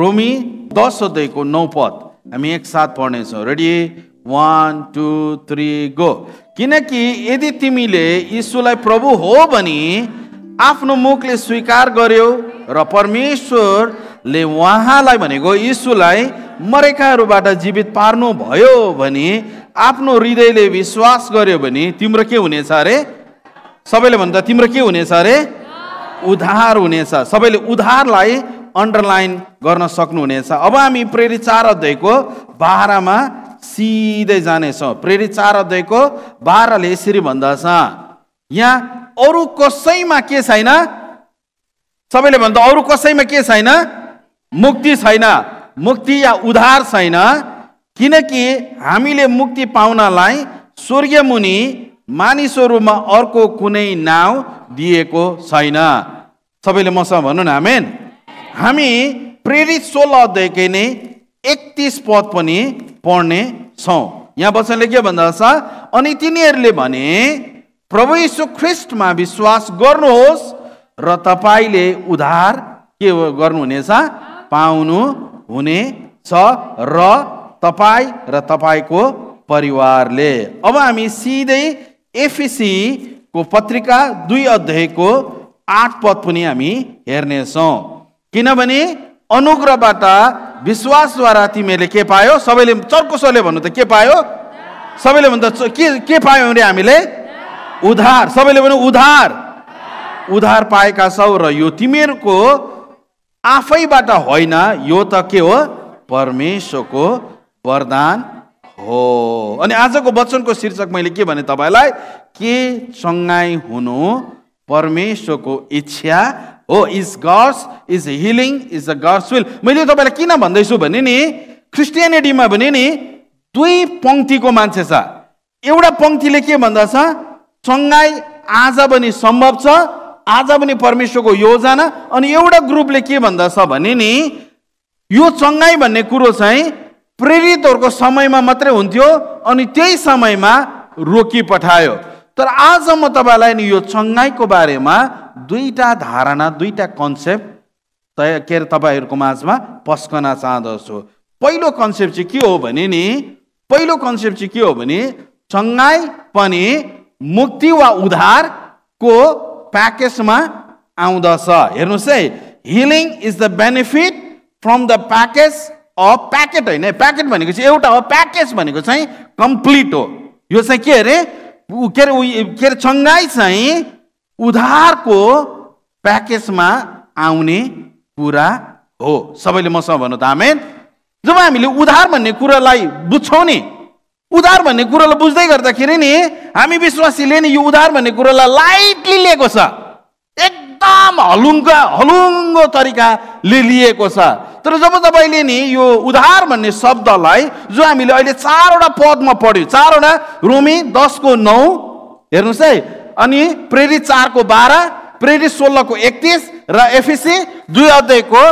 रोमी दस अध्यायको नौ पद हामी एकसाथ पढ्नेछौँ ready one two three go किनकि यदि तिमीले यीशुलाई प्रभु हो भने आफ्नो मुखले स्वीकार गर्यो र परमेश्वरले उहाँलाई भनेको यीशुलाई मरेकाहरूबाट जीवित पार्नु भयो भने आफ्नो हृदयले विश्वास गर्यो भने तिम्रो के हुनेछ अरे सबैले भन्दा तिम्रो के हुनेछ अरे उधार हुनेछ सबैले उद्धारलाई अन्डरलाइन गर्न सक्नुहुनेछ अब हामी प्रेरित चार अध्यायको बाह्रमा सिधै जानेछौँ प्रेरित चार अध्यायको बाह्रले यसरी भन्दछ यहाँ अरू कसैमा के छैन सबैले भन्दा अरू कसैमा के छैन मुक्ति छैन मुक्ति या उद्धार छैन किनकि हामीले मुक्ति पाउनलाई स्वर्गीय मुनि मानिसहरूमा अर्को कुनै नाउँ दिएको छैन सबैले मसँग भनौँ न हामी हामी प्रेरित सोह्र अध्यायकै नै एकतिस पद पनि पढ्ने छौँ यहाँ बच्चनले के भन्दछ अनि तिनीहरूले भने प्रभु यीशु ख्रिस्टमा विश्वास गर्नुहोस् र तपाईँले उद्धार के गर्नुहुनेछ पाउनु हुने छ र तपाईँ र तपाईँको परिवारले अब हामी सिधै एफिसीको पत्रिका दुई अध्यायको आठ पद पनि हामी हेर्नेछौँ किनभने अनुग्रहबाट विश्वासद्वारा तिमीहरूले के पायो सबैले चर्कोसोले भन्नु त के पायो सबैले भन्दा के के पायौँ अरे हामीले उधार सबैले भन्नु उधार उधार पाएका छौ र यो तिमीहरूको आफैबाट होइन यो त के हो परमेश्वरको वरदान हो अनि आजको वचनको शीर्षक मैले के भने तपाईँलाई के चङ्गाई हुनु परमेश्वरको इच्छा हो is God's is healing is a God's will मैले तपाईँलाई किन भन्दैछु भने नि क्रिस्टियानिटीमा भने नि दुई पङ्क्तिको मान्छे छ एउटा पङ्क्तिले के भन्दछ चङ्गाई आज पनि सम्भव छ आज पनि परमेश्वरको योजना अनि एउटा ग्रुपले के भन्दछ भने नि यो चङ्गाई भन्ने कुरो चाहिँ प्रेरितहरूको समयमा मात्रै हुन्थ्यो अनि त्यही समयमा रोकी पठायो तर आज म तपाईँलाई नि यो चङ्गाईको बारेमा दुईवटा धारणा दुईवटा कन्सेप्ट त के अरे तपाईँहरूको माझमा पस्कन चाहँदछु पहिलो कन्सेप्ट चाहिँ के हो भने नि पहिलो कन्सेप्ट चाहिँ के हो भने चङ्गाई पनि मुक्ति वा उद्धारको प्याकेजमा आउँदछ हेर्नुहोस् है healing is the benefit from the package a packet होइन प्याकेट भनेको चाहिँ एउटा हो प्याकेज भनेको चाहिँ कम्प्लिट हो यो चाहिँ के अरे के अरे के अरे चङ्गाई चाहिँ उधारको प्याकेजमा आउने कुरा हो सबैले मसँग भन्नु त आमेन जब हामीले उधार भन्ने कुरालाई बुझ्छौँ नि उधार भन्ने कुरालाई बुझ्दै गर्दाखेरि नि हामी विश्वासीले नि यो उधार भन्ने कुरालाई लाइटली लिएको छ एकदम हलुङ्गा हलुङ्गो तरिकाले लिएको छ तर जब तपाईँले नि यो उधार भन्ने शब्दलाई जो हामीले अहिले चारवटा पदमा पढ्यौँ चारवटा रोमी दसको नौ हेर्नुहोस् है अनि प्रेरित चारको बाह्र प्रेरित सोह्रको एकतिस र एफिसी दुई अध्यायको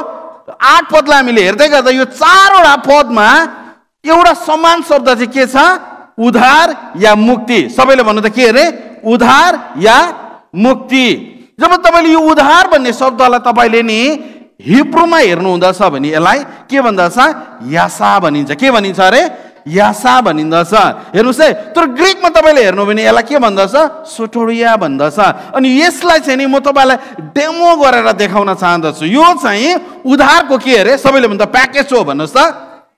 आठ पदलाई हामीले हेर्दै गर्दा यो चारवटा पदमा एउटा समान शब्द चाहिँ के छ उधार या मुक्ति सबैले भन्नु त के अरे उधार या मुक्ति जब तपाईँले यो उधार भन्ने शब्दलाई तपाईँले नि हेर्नु हेर्नुहुँदछ भने यसलाई के भन्दछ यासा भनिन्छ के भनिन्छ अरे यासा भनिँदछ हेर्नुहोस् है तर ग्रिकमा तपाईँले हेर्नु भने यसलाई के भन्दछ सोटोरिया भन्दछ अनि यसलाई चाहिँ नि म तपाईँलाई डेमो गरेर देखाउन चाहँदछु यो चाहिँ उधारको के अरे सबैले भन्दा प्याकेज हो भन्नुहोस् त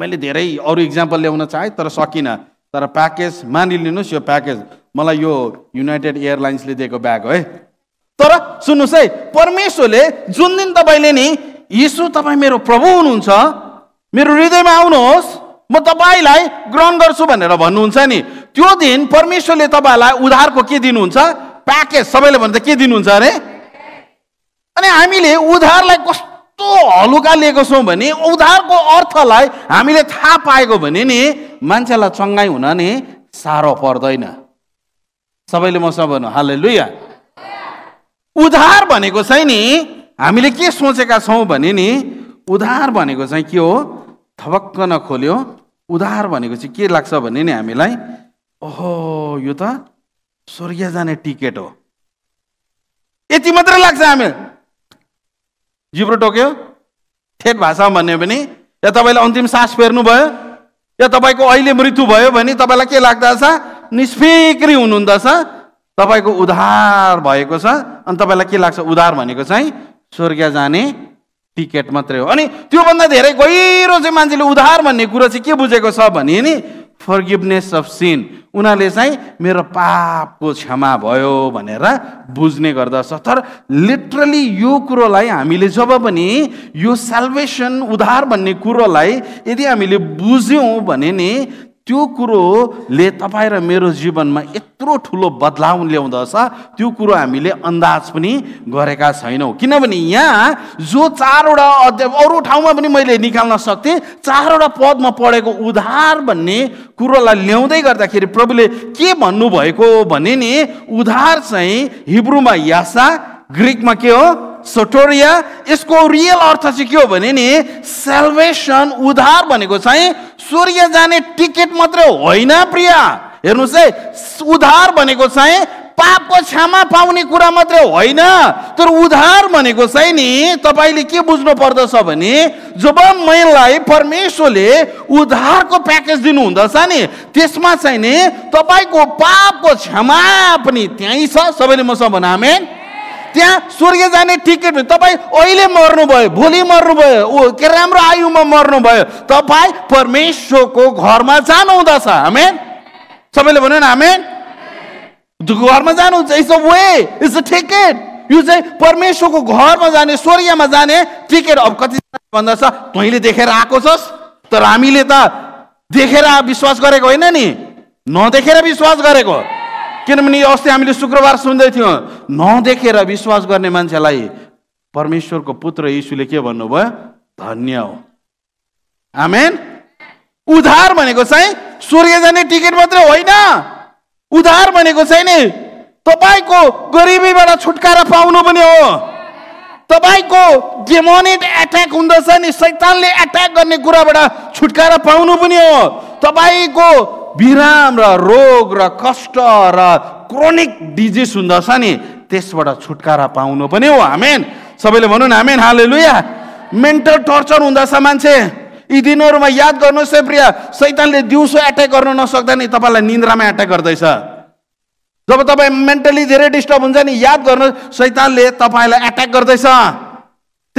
मैले धेरै अरू इक्जाम्पल ल्याउन चाहेँ तर सकिनँ तर प्याकेज मानिलिनुहोस् यो प्याकेज मलाई यो युनाइटेड एयरलाइन्सले दिएको ब्याग हो है तर सुन्नुहोस् है परमेश्वरले जुन दिन तपाईँले नि यीशु तपाईँ मेरो प्रभु हुनुहुन्छ मेरो हृदयमा आउनुहोस् म तपाईँलाई ग्रहण गर्छु भनेर भन्नुहुन्छ नि त्यो दिन परमेश्वरले तपाईँहरूलाई उधारको के दिनुहुन्छ प्याकेज सबैले भन्छ के दिनुहुन्छ अरे अनि हामीले उधारलाई कस्तो हलुका लिएको छौँ भने उधारको अर्थलाई हामीले थाहा पाएको भने नि मान्छेलाई चङ्गाइ हुन नि साह्रो पर्दैन सबैले मसँग भन्नु हालै लुया उधार भनेको चाहिँ नि हामीले के सोचेका छौँ भने नि उधार भनेको चाहिँ के हो थपक्क नखोल्यो उधार भनेको चाहिँ के लाग्छ भने नि हामीलाई ओहो यो त स्वर्गीय जाने टिकट हो यति मात्रै लाग्छ हामी जिब्रो टोक्यो ठेट भाषामा भन्यो भने या तपाईँले अन्तिम सास फेर्नु भयो या तपाईँको अहिले मृत्यु भयो भने तपाईँलाई के लाग्दछ निष्फिक्री हुनुहुँदछ तपाईँको उधार भएको छ अनि तपाईँलाई के लाग्छ उधार भनेको चाहिँ स्वर्ग जाने टिकट मात्रै हो अनि त्योभन्दा धेरै गहिरो चाहिँ मान्छेले उधार भन्ने कुरो चाहिँ के बुझेको छ भने नि फर्गिभनेस अफ सिन उनीहरूले चाहिँ मेरो पापको क्षमा भयो भनेर बुझ्ने गर्दछ तर लिटरली यो कुरोलाई हामीले जब पनि यो सेल्भेसन उधार भन्ने कुरोलाई यदि हामीले बुझ्यौँ भने नि त्यो कुरोले तपाईँ र मेरो जीवनमा यत्रो ठुलो बदलाव ल्याउँदछ त्यो कुरो हामीले अन्दाज पनि गरेका छैनौँ किनभने यहाँ जो चारवटा अध्याय अरू ठाउँमा पनि मैले निकाल्न सक्थेँ चारवटा पदमा पढेको उधार भन्ने कुरोलाई ल्याउँदै गर्दाखेरि प्रभुले के भन्नुभएको भने नि उधार चाहिँ हिब्रुमा यासा ग्रिकमा के हो सोटोरिया यसको रियल अर्थ चाहिँ के हो भने नि सेल्भेसन उद्धार भनेको चाहिँ स्वर्ग जाने टिकट मात्रै होइन प्रिया हेर्नुहोस् है उद्धार भनेको चाहिँ पापको क्षमा पाउने कुरा मात्रै होइन तर उद्धार भनेको चाहिँ नि तपाईँले के बुझ्नु पर्दछ भने जब मैलाई परमेश्वरले उद्धारको प्याकेज दिनुहुँदछ नि त्यसमा चाहिँ नि तपाईँको पापको क्षमा पनि त्यहीँ छ सबैले मसँग भने त्यहाँ स्वर्ग जाने टिकट तपाईँ अहिले मर्नुभयो भोलि मर्नुभयो ऊ के राम्रो आयुमा मर्नुभयो तपाईँ परमेश्वरको घरमा जानुहुँदछ हामी सबैले भन्यो हामी घरमा जानुहुन्छ it's a way it's a ticket यो चाहिँ परमेश्वरको घरमा जाने स्वर्गमा जाने टिकट अब कतिजना भन्दछ तैँले देखेर आएको छस् तर हामीले त देखेर विश्वास गरेको होइन नि नदेखेर विश्वास गरेको किनभने अस्ति हामीले शुक्रबार सुन्दै थियौँ नदेखेर विश्वास गर्ने मान्छेलाई परमेश्वरको पुत्र यीशुले के भन्नुभयो धन्य हो आमेन उधार भनेको चाहिँ स्वर्ग जाने टिकट मात्रै होइन उधार भनेको चाहिँ नि तपाईँको गरिबीबाट छुटकारा पाउनु पनि हो तपाईँको डेमोनिट एट्याक हुँदछ नि सैतानले एट्याक गर्ने कुराबाट छुटकारा पाउनु पनि हो तपाईँको विराम र रोग र कष्ट र क्रोनिक डिजिज हुँदछ नि त्यसबाट छुटकारा पाउनु पनि हो हामेन सबैले भनौँ न हामेन हाले लुया मेन्टल टर्चर हुँदछ मान्छे यी दिनहरूमा याद गर्नुहोस् है प्रिया सैतानले दिउँसो एट्याक गर्नु नसक्दा नि तपाईँलाई निन्द्रामा एट्याक गर्दैछ जब तपाईँ मेन्टली धेरै डिस्टर्ब हुन्छ नि याद गर्नु सैतानले तपाईँलाई एट्याक गर्दैछ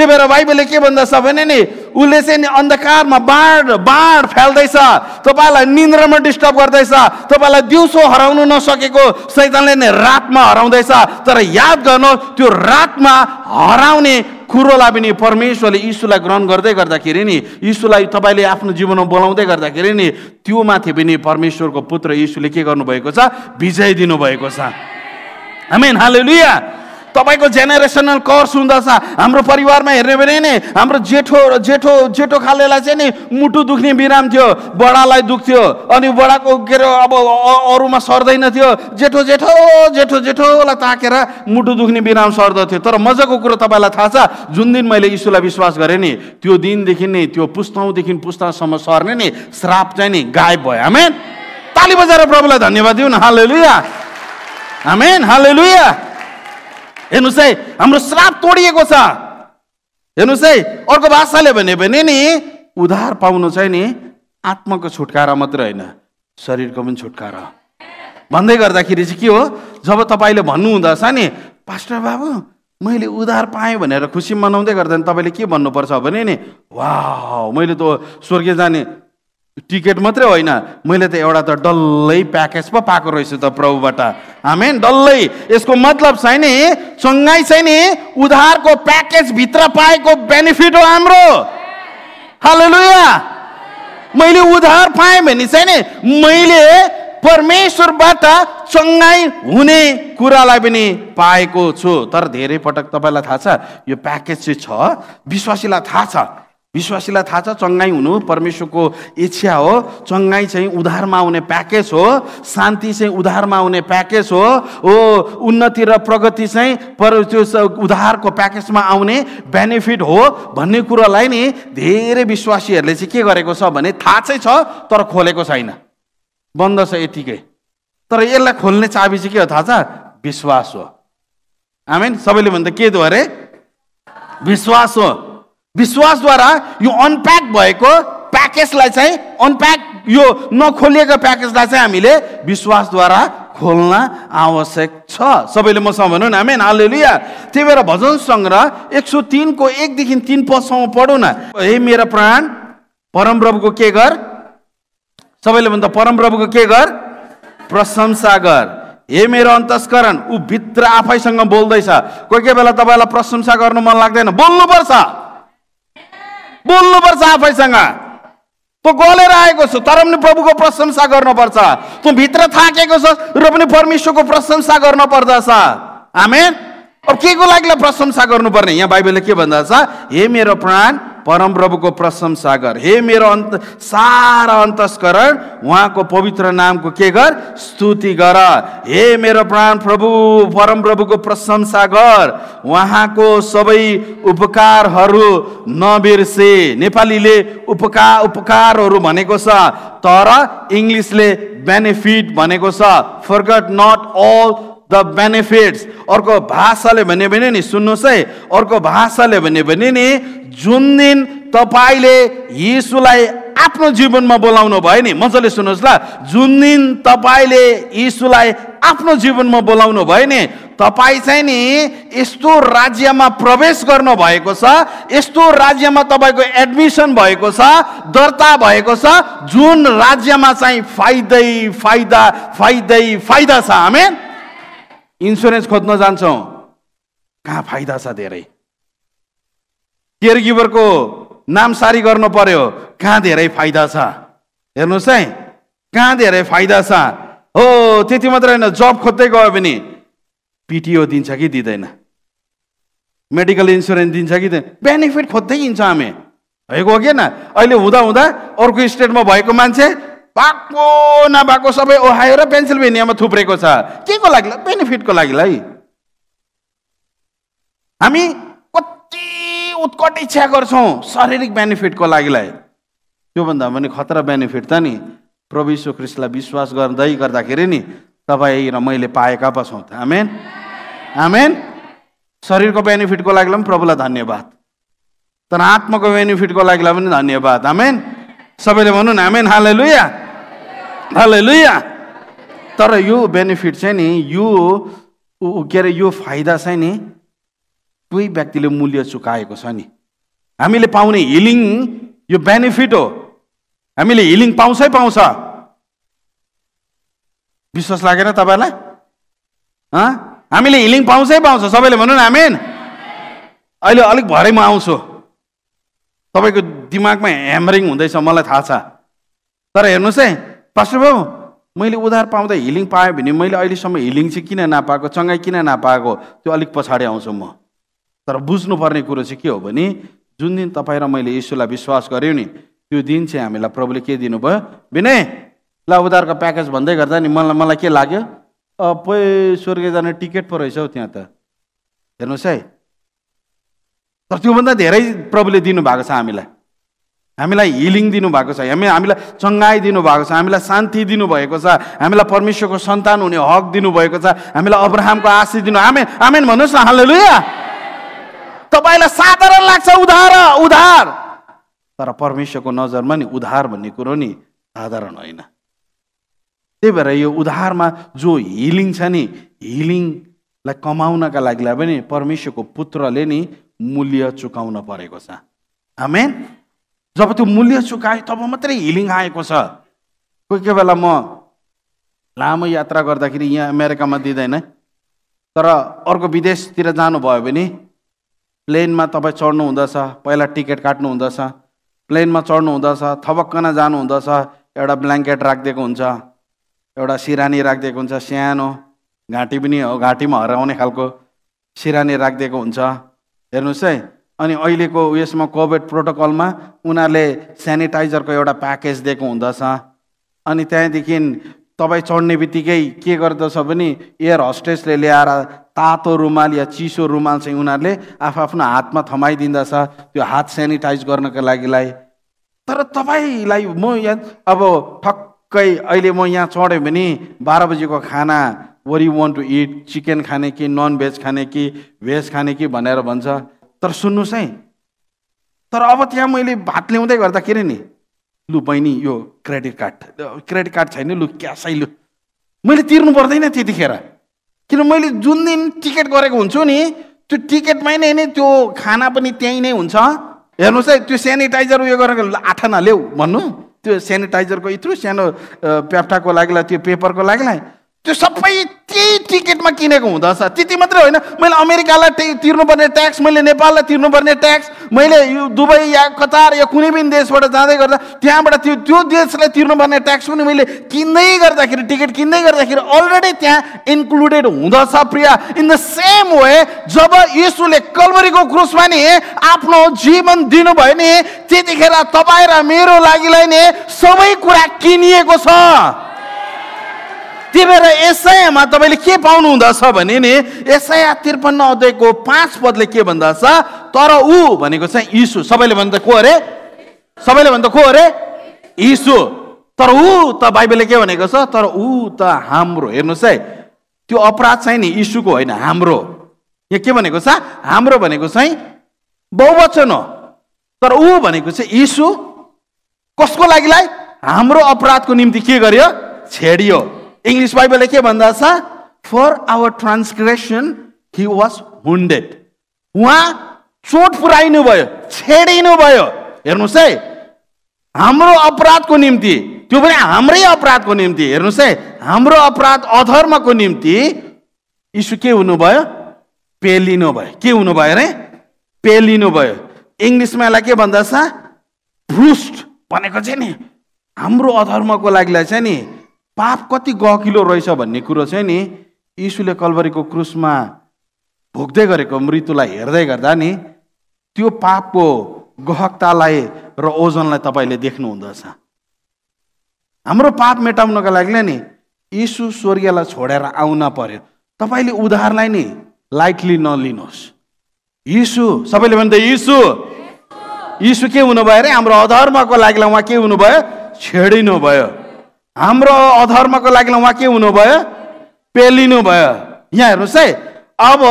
त्यही भएर बाइबलले के भन्दछ भने नि उसले चाहिँ नि अन्धकारमा बाँड बाँड फाल्दैछ तपाईँलाई निन्द्रामा डिस्टर्ब गर्दैछ तपाईँलाई दिउँसो हराउनु नसकेको सैतानले नै रातमा हराउँदैछ तर याद गर्नु त्यो रातमा हराउने कुरोलाई पनि परमेश्वरले यीशुलाई ग्रहण गर्दै गर्दाखेरि नि यीशुलाई तपाईँले आफ्नो जीवनमा बोलाउँदै गर्दाखेरि नि त्यो माथि पनि परमेश्वरको पुत्र यीशुले के गर्नुभएको छ विजय दिनुभएको छ हामी हालेलुया तपाईँको जेनेरेसनल कर्स हुँदछ हाम्रो परिवारमा हेर्ने भने नि हाम्रो जेठो जेठो जेठो खालेलाई चाहिँ नि मुटु दुख्ने बिराम थियो बडालाई दुख्थ्यो अनि बडाको के अरे अब अरूमा सर्दैन थियो जेठो जेठो जेठो जेठोलाई ताकेर मुटु दुख्ने बिराम सर्दथ्यो तर मजाको कुरो तपाईँलाई थाहा छ जुन दिन मैले यीशुलाई विश्वास गरेँ नि त्यो दिनदेखि नै त्यो पुस्ताउँदेखि पुस्तासम्म सर्ने नि श्राप चाहिँ नि गायब भयो हामी ताली बजाएर प्रभुलाई धन्यवाद दिउँ न हालेलुया आमेन हालेलुया हेर्नुहोस् है हाम्रो श्राप तोडिएको छ हेर्नुहोस् है अर्को भाषाले भने भने नि उधार पाउनु चाहिँ नि आत्माको छुटकारा मात्रै होइन शरीरको पनि छुटकारा भन्दै गर्दाखेरि चाहिँ के हो जब तपाईँले भन्नुहुँदैछ नि पास्टर बाबु मैले उधार पाएँ भनेर खुसी मनाउँदै गर्दा तपाईँले के भन्नुपर्छ भने नि वा मैले त स्वर्गीय जाने टिकट मात्रै होइन मैले त एउटा त डल्लै प्याकेज पो पाएको रहेछु त प्रभुबाट हामी डल्लै यसको मतलब छ नि चङ्गाई छैन नि उधारको भित्र पाएको बेनिफिट हो हाम्रो हालेलुया मैले उधार पाएँ भने चाहिँ नि मैले परमेश्वरबाट चङ्गाई हुने कुरालाई पनि पाएको छु तर धेरै पटक तपाईँलाई थाहा छ यो प्याकेज चाहिँ छ विश्वासीलाई थाहा छ विश्वासीलाई थाहा छ चङ्गाई हुनु परमेश्वरको इच्छा हो चङ्गाई चाहिँ उधारमा आउने प्याकेज हो शान्ति चाहिँ उधारमा आउने प्याकेज हो हो उन्नति र प्रगति चाहिँ पर त्यो उधारको प्याकेजमा आउने बेनिफिट हो भन्ने कुरोलाई नि धेरै विश्वासीहरूले चाहिँ के गरेको छ भने थाहा चाहिँ छ तर खोलेको छैन बन्द छ यतिकै तर यसलाई खोल्ने चाबी चाहिँ के हो थाहा छ विश्वास हो आमेन सबैले भन्दा के दो अरे विश्वास हो विश्वासद्वारा यो अनप्याक भएको प्याकेजलाई चाहिँ अनप्याक यो नखोलिएको प्याकेजलाई चाहिँ हामीले विश्वासद्वारा खोल्न आवश्यक छ सबैले मसँग भनौँ न हामी नाले लिया त्यही भएर भजन सङ्ग्रह एक सौ तिनको एकदेखि तिन पदसम्म पढौँ न हे मेरो प्राण परमप्रभुको के गर सबैले भन्दा परमप्रभुको के गर प्रशंसा गर हे मेरो अन्तस्करण ऊ भित्र आफैसँग बोल्दैछ कोही कोही बेला तपाईँलाई प्रशंसा गर्नु मन लाग्दैन बोल्नुपर्छ बोल्नुपर्छ आफैसँग तँ गलेर आएको छु तर पनि प्रभुको प्रशंसा गर्नुपर्छ तँ भित्र थाकेको छ र पनि परमेश्वरको प्रशंसा गर्न पर्दछ आमेन अब के को लागि प्रशंसा गर्नुपर्ने यहाँ बाइबलले के भन्दछ हे मेरो प्राण परमप्रभुको प्रशंसा गर हे मेरो अन्त सारा अन्तस्करण उहाँको पवित्र नामको के गर स्तुति गर हे मेरो प्राण प्रभु परमप्रभुको प्रशंसा गर उहाँको सबै उपकारहरू नबिर्से नेपालीले उपकार उपकारहरू भनेको छ तर इङ्ग्लिसले बेनिफिट भनेको छ forget not all the benefits अर्को भाषाले भन्यो भने नि सुन्नुहोस् है अर्को भाषाले भन्यो भने नि जुन दिन तपाईँले यीशुलाई आफ्नो जीवनमा बोलाउनु भयो नि मजाले सुन्नुहोस् ल जुन दिन तपाईँले यीशुलाई आफ्नो जीवनमा बोलाउनु भयो नि तपाईँ चाहिँ नि यस्तो राज्यमा प्रवेश गर्नु भएको छ यस्तो राज्यमा तपाईँको एडमिसन भएको छ दर्ता भएको छ जुन राज्यमा चाहिँ फाइदै फाइदा फाइदै फाइदा छ हामी इन्सुरेन्स खोज्न जान्छौँ कहाँ फाइदा छ धेरै केयर गिभरको नाम सारी गर्नु पर्यो कहाँ धेरै फाइदा छ हेर्नुहोस् है कहाँ धेरै फाइदा छ हो त्यति मात्र होइन जब खोज्दै गयो भने पिटिओ दिन्छ कि दिँदैन मेडिकल इन्सुरेन्स दिन्छ कि दिँदैन बेनिफिट खोज्दै हिँड्छौँ हामी भएको हो कि होइन अहिले हुँदा हुँदा अर्को स्टेटमा भएको मान्छे पाएको नभएको सबै ओहायो र पेन्सिल्भेनियामा थुप्रेको छ के को लागि बेनिफिटको लागि है हामी कति उत्कट इच्छा गर्छौँ शारीरिक बेनिफिटको लागिलाई त्योभन्दा पनि खतरा बेनिफिट त नि प्रभु यीशु क्रिस्टलाई विश्वास गर्दै गर्दाखेरि नि तपाईँ र मैले पाएका पो त आमेन आमेन शरीरको बेनिफिटको लागि पनि प्रभुलाई धन्यवाद तर आत्माको बेनिफिटको लागि पनि धन्यवाद आमेन सबैले भनौँ न आमेन हालेलुया हालेलुया तर यो बेनिफिट चाहिँ नि यो के अरे यो फाइदा चाहिँ नि कोही व्यक्तिले मूल्य चुकाएको छ नि हामीले पाउने हिलिङ यो बेनिफिट हो हामीले हिलिङ पाउँछै पाउँछ विश्वास लागेन हँ हामीले हिलिङ पाउँछै पाउँछ सबैले भनौँ न हामी अहिले अलिक भरै म आउँछु तपाईँको दिमागमा ह्यामरिङ हुँदैछ मलाई थाहा छ तर हेर्नुहोस् है पास्टर मैले उधार पाउँदा हिलिङ पाएँ भने मैले अहिलेसम्म हिलिङ चाहिँ किन नपाएको चङ्गाइ किन नपाएको त्यो अलिक पछाडि आउँछु म तर बुझ्नुपर्ने कुरो चाहिँ के हो भने जुन दिन तपाईँ र मैले यीशुलाई विश्वास गऱ्यौँ नि त्यो दिन चाहिँ हामीलाई प्रभुले के दिनुभयो विनय ल उधारको प्याकेज भन्दै गर्दा नि मलाई मलाई के लाग्यो पै स्वर्ग जाने टिकट पो रहेछ हौ त्यहाँ त हेर्नुहोस् है तर त्योभन्दा धेरै प्रभुले दिनुभएको छ हामीलाई हामीलाई हिलिङ दिनुभएको छ हामी हामीलाई चङ्गाई दिनुभएको छ हामीलाई शान्ति दिनुभएको छ हामीलाई परमेश्वरको सन्तान हुने हक दिनुभएको छ हामीलाई अब्राहमको आशी दिनु आमेन आमेन भन्नुहोस् न हालेलुया तपाईँलाई साधारण लाग्छ उधार उधार तर परमेश्वरको नजरमा नि उधार भन्ने कुरो नि साधारण होइन त्यही भएर यो उधारमा जो हिलिङ छ नि हिलिङलाई कमाउनका लागि पनि परमेश्वरको पुत्रले नि मूल्य चुकाउन परेको छ आमेन जब त्यो मूल्य चुकाएँ तब मात्रै हिलिङ आएको छ कोही कोही बेला म लामो यात्रा गर्दाखेरि यहाँ अमेरिकामा दिँदैन तर अर्को विदेशतिर जानुभयो भने प्लेनमा तपाईँ चढ्नु हुँदछ पहिला टिकट काट्नु हुँदछ प्लेनमा चढ्नु हुँदछ थपक्कन जानु हुँदछ एउटा ब्ल्याङ्केट राखिदिएको हुन्छ एउटा सिरानी राखिदिएको हुन्छ सानो घाँटी पनि हो घाँटीमा हराउने खालको सिरानी राखिदिएको हुन्छ हेर्नुहोस् है अनि अहिलेको उयसमा कोभिड प्रोटोकलमा उनीहरूले सेनिटाइजरको एउटा प्याकेज दिएको हुँदछ अनि त्यहाँदेखि तपाईँ चढ्ने बित्तिकै के गर्दछ भने एयर होस्टेसले ल्याएर तातो रुमाल या चिसो रुमाल चाहिँ उनीहरूले आफ्नो हातमा थमाइदिँदछ त्यो हात सेनिटाइज गर्नको लागिलाई तर तपाईँलाई म यहाँ अब ठक्कै अहिले म यहाँ चढेँ भने बाह्र बजीको खाना वरि वन्ट टु इट चिकन खाने कि नन भेज खाने कि भेज खाने कि भनेर भन्छ तर सुन्नुहोस् है तर अब त्यहाँ मैले भात ल्याउँदै गर्दा गर्दाखेरि नि लु बहिनी यो क्रेडिट कार्ड क्रेडिट कार्ड छैन लु क्यासै लु मैले तिर्नु पर्दैन त्यतिखेर किन मैले जुन दिन टिकट गरेको हुन्छु नि त्यो टिकटमै नै नि त्यो खाना पनि त्यहीँ नै हुन्छ हेर्नुहोस् है त्यो सेनिटाइजर उयो गरेको आठना ल्याऊ भन्नु त्यो सेनिटाइजरको यत्रो सानो प्याप्टाको लागि त्यो पेपरको लागि त्यो सबै केही टिकटमा किनेको हुँदछ त्यति मात्रै होइन मैले अमेरिकालाई टे तिर्नुपर्ने ट्याक्स मैले नेपाललाई तिर्नुपर्ने ट्याक्स मैले यो दुबई या कतार या कुनै पनि देशबाट जाँदै गर्दा त्यहाँबाट त्यो त्यो देशलाई तिर्नुपर्ने ट्याक्स पनि मैले किन्दै गर्दाखेरि टिकट किन्दै गर्दाखेरि अलरेडी त्यहाँ इन्क्लुडेड हुँदछ प्रिया इन द सेम वे जब यसुले कलवरीको क्रुसमा नि आफ्नो जीवन दिनुभयो नि त्यतिखेर तपाईँ र मेरो लागिलाई नि सबै कुरा किनिएको छ त्यही भएर एसआयामा तपाईँले के पाउनुहुँदछ भने नि एसआया त्रिपन्न अध्यायको पाँच पदले के भन्दछ तर ऊ भनेको चाहिँ यीशु सबैले त को अरे सबैले त को अरे यीशु तर ऊ त बाइबलले के भनेको छ तर ऊ त हाम्रो हेर्नुहोस् है त्यो अपराध चाहिँ नि यीशुको होइन हाम्रो यहाँ के भनेको छ हाम्रो भनेको चाहिँ बहुवचन हो तर ऊ भनेको चाहिँ यीशु कसको लागिलाई हाम्रो अपराधको निम्ति के गर्यो छेडियो इङ्ग्लिस बाइबलले के भन्दछ for our transgression he was wounded उहाँ चोट पुऱ्याइनु भयो छेडिनु भयो हेर्नुहोस् है हाम्रो अपराधको निम्ति त्यो पनि हाम्रै अपराधको निम्ति हेर्नुहोस् है हाम्रो अपराध अधर्मको निम्ति इसु के हुनुभयो पेलिनु भयो के हुनुभयो अरे पेलिनु भयो इङ्ग्लिसमा यसलाई के भन्दछ भ्रुस्ट भनेको चाहिँ नि हाम्रो अधर्मको लागिलाई चाहिँ नि पाप कति गहकिलो रहेछ भन्ने कुरो चाहिँ नि यीशुले कलवरीको क्रुसमा भोग्दै गरेको मृत्युलाई हेर्दै गर्दा नि त्यो पापको गहकतालाई र ओजनलाई तपाईँले देख्नुहुँदछ हाम्रो पाप मेटाउनको लागि नि यीशु स्वर्गीयलाई छोडेर आउन पर्यो तपाईँले उधारलाई नि लाइटली नलिनुहोस् यीशु सबैले भन्दा यीशु यीशु के हुनुभयो अरे हाम्रो अधर्मको लागि उहाँ के हुनुभयो छेडिनु भयो हाम्रो अधर्मको लागि उहाँ के हुनुभयो पेलिनु भयो यहाँ हेर्नुहोस् है अब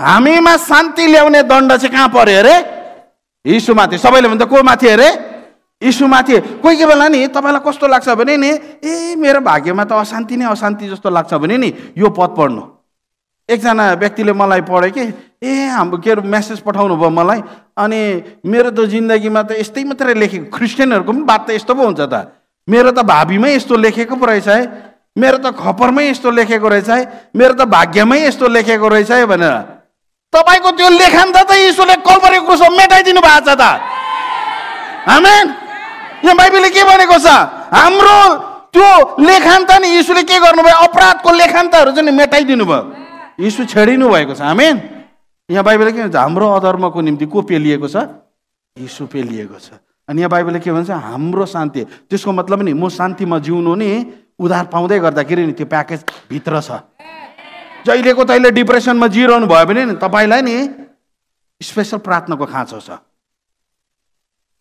हामीमा शान्ति ल्याउने दण्ड चाहिँ कहाँ पर्यो अरे यीशुमाथि सबैले भन्दा को माथि अरे यीशुमाथि कोही कोही बेला नि तपाईँलाई कस्तो लाग्छ भने नि ए मेरो भाग्यमा त अशान्ति नै अशान्ति जस्तो लाग्छ भने नि यो पद पढ्नु एकजना व्यक्तिले मलाई पढ्यो कि ए हाम्रो के अरे म्यासेज पठाउनु भयो मलाई अनि मेरो त जिन्दगीमा त यस्तै मात्रै लेखेको क्रिस्चियनहरूको पनि बात त यस्तो पो हुन्छ त मेरो त भावीमै यस्तो लेखेको पो रहेछ है मेरो त खपरमै यस्तो लेखेको रहेछ है मेरो त भाग्यमै यस्तो लेखेको रहेछ है भनेर तपाईँको त्यो लेखान्त त यीशुले कल्परेको कुरो मेटाइदिनु भएको छ त हामी यहाँ बाइबलले के भनेको छ हाम्रो त्यो लेखान्त नि यीशुले के गर्नुभयो अपराधको लेखान्तहरू चाहिँ मेटाइदिनु भयो यीशु छेडिनु भएको छ हामी यहाँ बाइबलले के भन्छ हाम्रो अधर्मको निम्ति को पेलिएको छ यीशु पेलिएको छ अनि यहाँ बाइबलले के भन्छ हाम्रो शान्ति त्यसको मतलब नि म शान्तिमा जिउनु नि उधार पाउँदै गर्दाखेरि नि त्यो प्याकेज भित्र छ जहिलेको तैँले डिप्रेसनमा जिरहनु भयो भने नि तपाईँलाई नि स्पेसल प्रार्थनाको खाँचो छ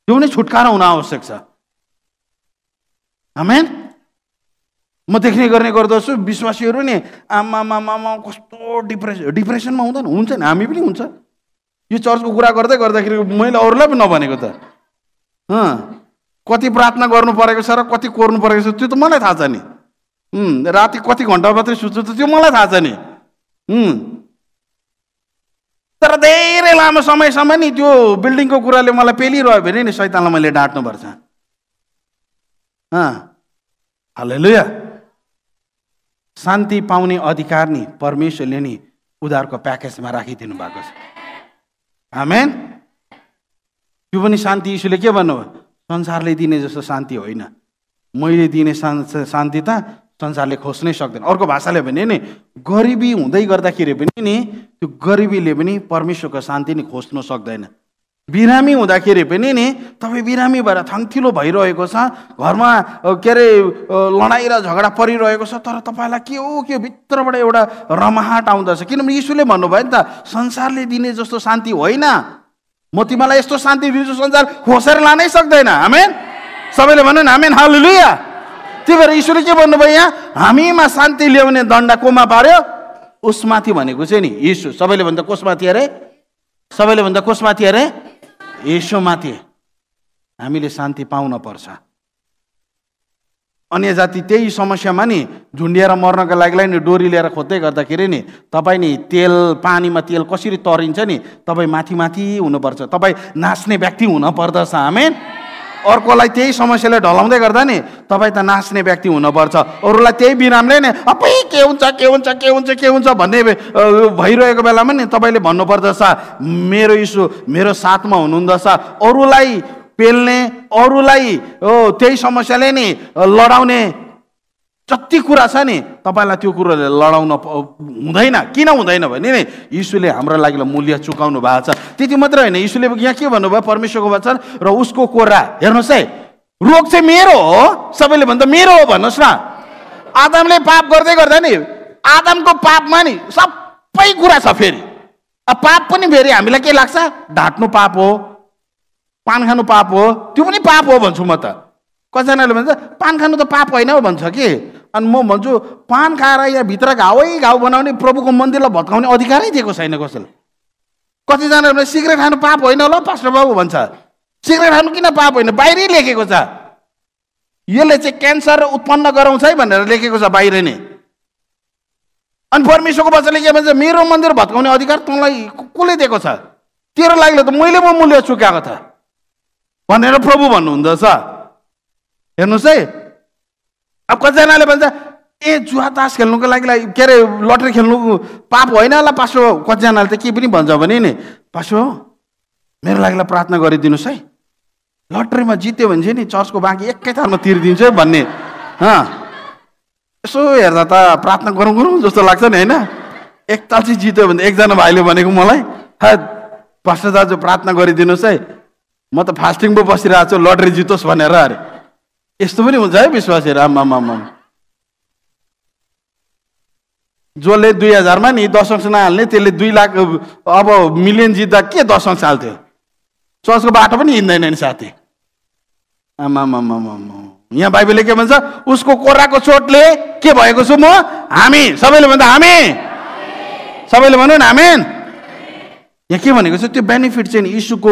त्यो नै छुटकारा हुन आवश्यक छ आमेन म देख्ने गर्ने गर्दछु विश्वासीहरू नि आमामामा कस्तो डिप्रेस डिप्रेसनमा हुँदैन हुन्छ नि हामी पनि हुन्छ यो चर्चको कुरा गर्दै गर्दाखेरि मैले अरूलाई पनि नभनेको त कति प्रार्थना गर्नु परेको छ र कति कोर्नु परेको छ त्यो त मलाई थाहा छ नि राति कति घन्टा मात्रै सुत्छु त त्यो मलाई थाहा छ नि तर धेरै लामो समयसम्म नि त्यो बिल्डिङको कुराले मलाई पेलिरह्यो भने नि सैतानलाई मैले डाँट्नुपर्छ हालै शान्ति पाउने अधिकार नि परमेश्वरले नि उधारको प्याकेजमा राखिदिनु भएको छ आमेन त्यो पनि शान्ति इसुले के भन्नुभयो संसारले दिने जस्तो शान्ति होइन मैले दिने शान्ति त संसारले खोज्नै सक्दैन अर्को भाषाले भने नि गरिबी हुँदै गर्दाखेरि पनि नि त्यो गरिबीले पनि परमेश्वरको शान्ति नि खोज्नु सक्दैन बिरामी हुँदाखेरि पनि नि तपाईँ बिरामी भएर थङ्थिलो भइरहेको छ घरमा के अरे लडाइँ र झगडा परिरहेको छ तर तपाईँलाई के हो के भित्रबाट एउटा रमाहाट आउँदछ किनभने यीशुले भन्नुभयो नि त संसारले दिने जस्तो शान्ति होइन म तिमीलाई यस्तो शान्ति बिजु संसार खोसेर लानै सक्दैन हामी सबैले भनौँ न आमेन हाल लुया त्यही भएर ईश्वर के भन्नुभयो यहाँ हामीमा शान्ति ल्याउने दण्ड कोमा पार्यो उसमाथि भनेको चाहिँ नि यीशु सबैले भन्दा कसमाथि अरे सबैले भन्दा कसमाथि अरे यीशुमाथि हामीले शान्ति पाउन पर्छ अन्य जाति त्यही समस्यामा नि झुन्डिएर मर्नको लागि नि डोरी लिएर खोज्दै गर्दाखेरि नि तपाईँ नि तेल पानीमा तेल कसरी तरिन्छ नि तपाईँ माथि माथि हुनुपर्छ तपाईँ नाच्ने व्यक्ति हुनपर्दछ हामी अर्कोलाई त्यही समस्याले ढलाउँदै गर्दा नि तपाईँ त नाच्ने व्यक्ति हुनुपर्छ अरूलाई त्यही बिरामले नै अपै के हुन्छ के हुन्छ के हुन्छ के हुन्छ भन्ने भइरहेको बेलामा नि तपाईँले भन्नुपर्दछ मेरो इसु मेरो साथमा हुनुहुँदछ अरूलाई पेल्ने अरूलाई हो त्यही समस्याले नि लडाउने जति कुरा छ नि तपाईँलाई त्यो कुरोले लडाउन हुँदैन किन हुँदैन भने नि यीशुले हाम्रो लागि मूल्य चुकाउनु भएको छ त्यति मात्रै होइन यीशुले यहाँ के भन्नुभयो परमेश्वरको वचन र उसको कोरा हेर्नुहोस् है रोग चाहिँ मेरो हो सबैले भन्दा मेरो हो भन्नुहोस् न आदमले पाप गर्दै गर्दा नि आदमको पापमा नि सबै कुरा छ फेरि पाप पनि फेरि हामीलाई के लाग्छ ढाँट्नु पाप हो पान खानु पाप हो त्यो पनि पाप हो भन्छु म त कसैजनाले भन्छ पान खानु त पाप होइन हो भन्छ कि अनि म भन्छु पान खाएर या भित्र घाउै घाउ बनाउने प्रभुको मन्दिरलाई भत्काउने अधिकारै दिएको छैन कसैले कतिजनाले भन्छ सिगरेट खानु पाप होइन होला पास्टर बाबु भन्छ सिगरेट खानु किन पाप होइन बाहिरै लेखेको छ यसले चाहिँ क्यान्सर उत्पन्न गराउँछ है भनेर लेखेको छ बाहिर नै अनि परमेश्वरको बच्चाले के भन्छ मेरो मन्दिर भत्काउने अधिकार तँलाई कसले दिएको छ तेरो लागि त मैले म मूल्य चुकाएको त भनेर प्रभु भन्नुहुँदछ हेर्नुहोस् है अब कतिजनाले भन्छ ए जुवा तास खेल्नुको लागि के अरे लटरी खेल्नु पाप होइन होला पासो कतिजनाले त के पनि भन्छ भने नि पासो मेरो लागि प्रार्थना गरिदिनुहोस् है लटरीमा जित्यो भने चाहिँ नि चर्चको बाँकी एकै थालमा तिरिदिन्छु है भन्ने यसो हेर्दा त प्रार्थना गरौँ गरौँ जस्तो लाग्छ नि होइन एकताल चाहिँ जित्यो भने एकजना भाइले भनेको मलाई पास्टर दाजु प्रार्थना गरिदिनुहोस् है म त फास्टिङ पो बसिरहेको छु लटरी जितोस् भनेर अरे यस्तो पनि हुन्छ है विश्वासी आमामामा जसले दुई हजारमा नि दस अंश नहाल्ने त्यसले दुई लाख अब मिलियन जित्दा के दस अंश हाल्थ्यो चर्चको बाटो पनि हिँड्दैन नि साथी आमामामा यहाँ बाइबलले के भन्छ उसको कोराको चोटले के भएको छु म हामी सबैले भन्दा हामी सबैले भनौँ न हामी यहाँ के भनेको छ त्यो बेनिफिट चाहिँ नि इसुको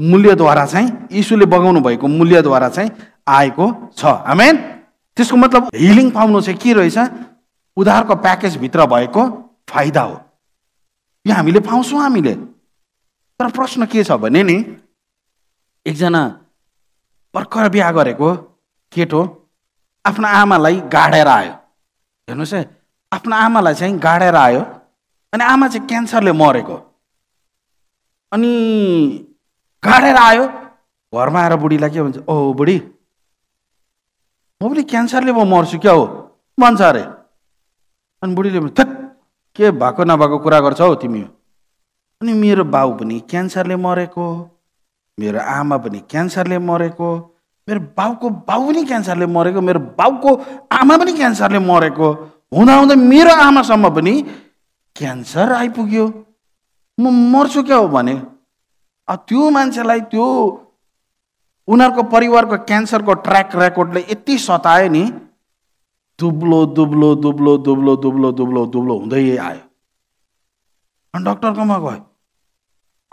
मूल्यद्वारा चाहिँ यीशुले बगाउनु भएको मूल्यद्वारा चाहिँ आएको छ आमेन त्यसको मतलब हिलिङ पाउनु चाहिँ के रहेछ उधारको प्याकेजभित्र भएको फाइदा हो यो हामीले पाउँछौँ हामीले तर प्रश्न के छ भने नि एकजना भर्खर बिहा गरेको केटो आफ्नो आमालाई गाडेर आयो हेर्नुहोस् है आफ्नो आमालाई चाहिँ गाडेर आयो अनि आमा चाहिँ क्यान्सरले मरेको अनि काटेर आयो घरमा आएर बुढीलाई के भन्छ ओ बुढी म पनि क्यान्सरले म मर्छु क्या हो भन्छ अरे अनि बुढीले थक के भएको नभएको कुरा गर्छौ तिमी अनि मेरो बाउ पनि क्यान्सरले मरेको मेरो आमा पनि क्यान्सरले मरेको मेरो बाउको बाउ पनि क्यान्सरले मरेको मेरो बाउको आमा पनि क्यान्सरले मरेको हुँदाहुँदै मेरो आमासम्म पनि क्यान्सर आइपुग्यो म मर्छु क्या हो भने त्यो मान्छेलाई त्यो उनीहरूको परिवारको क्यान्सरको ट्र्याक रेकर्डले यति सतायो नि दुब्लो दुब्लो दुब्लो दुब्लो दुब्लो दुब्लो दुब्लो हुँदै आयो अनि डक्टरकोमा गयो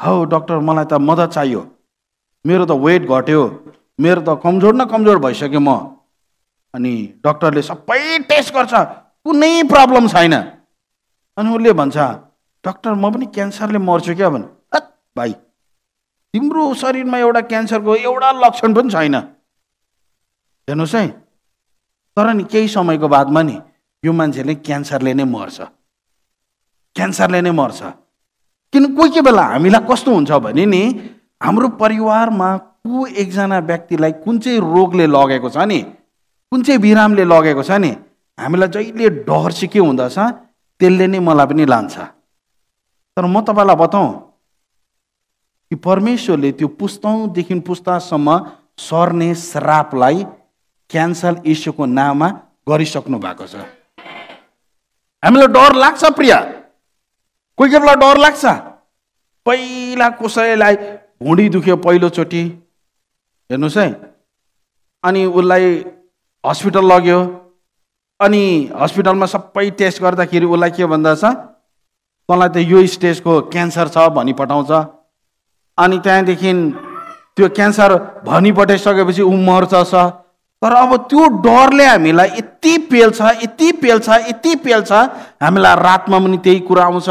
हौ डक्टर मलाई त मद्दत चाहियो मेरो त वेट घट्यो मेरो त कमजोर न कमजोर भइसक्यो म अनि डक्टरले सबै टेस्ट गर्छ कुनै प्रब्लम छैन अनि उसले भन्छ डक्टर म पनि क्यान्सरले मर्छु क्या भने भाइ तिम्रो शरीरमा एउटा क्यान्सरको एउटा लक्षण पनि छैन हेर्नुहोस् है तर नि केही समयको बादमा नि यो मान्छेले क्यान्सरले नै मर्छ क्यान्सरले नै मर्छ किन कोही कोही बेला हामीलाई कस्तो हुन्छ भने नि हाम्रो परिवारमा को एकजना व्यक्तिलाई कुन चाहिँ रोगले लगेको छ नि कुन चाहिँ बिरामले लगेको छ नि हामीलाई जहिले डर चाहिँ के हुँदछ त्यसले नै मलाई पनि लान्छ तर म तपाईँलाई बताउँ कि परमेश्वरले त्यो पुस्तौँदेखि पुस्तासम्म सर्ने श्रापलाई क्यान्सल इस्युको नाममा गरिसक्नु भएको छ हामीलाई डर लाग्छ प्रिया कोही कोही बेला डर लाग्छ पहिला कसैलाई भुँडी दुख्यो पहिलोचोटि हेर्नुहोस् है अनि उसलाई हस्पिटल लग्यो अनि हस्पिटलमा सबै टेस्ट गर्दाखेरि उसलाई के भन्दछ तँलाई त यो स्टेजको क्यान्सर छ भनी पठाउँछ अनि त्यहाँदेखि त्यो क्यान्सर भनिपठाइसकेपछि ऊ मर्छ तर अब त्यो डरले हामीलाई यति पेल्छ यति पेल्छ यति पेल्छ हामीलाई रातमा पनि त्यही कुरा आउँछ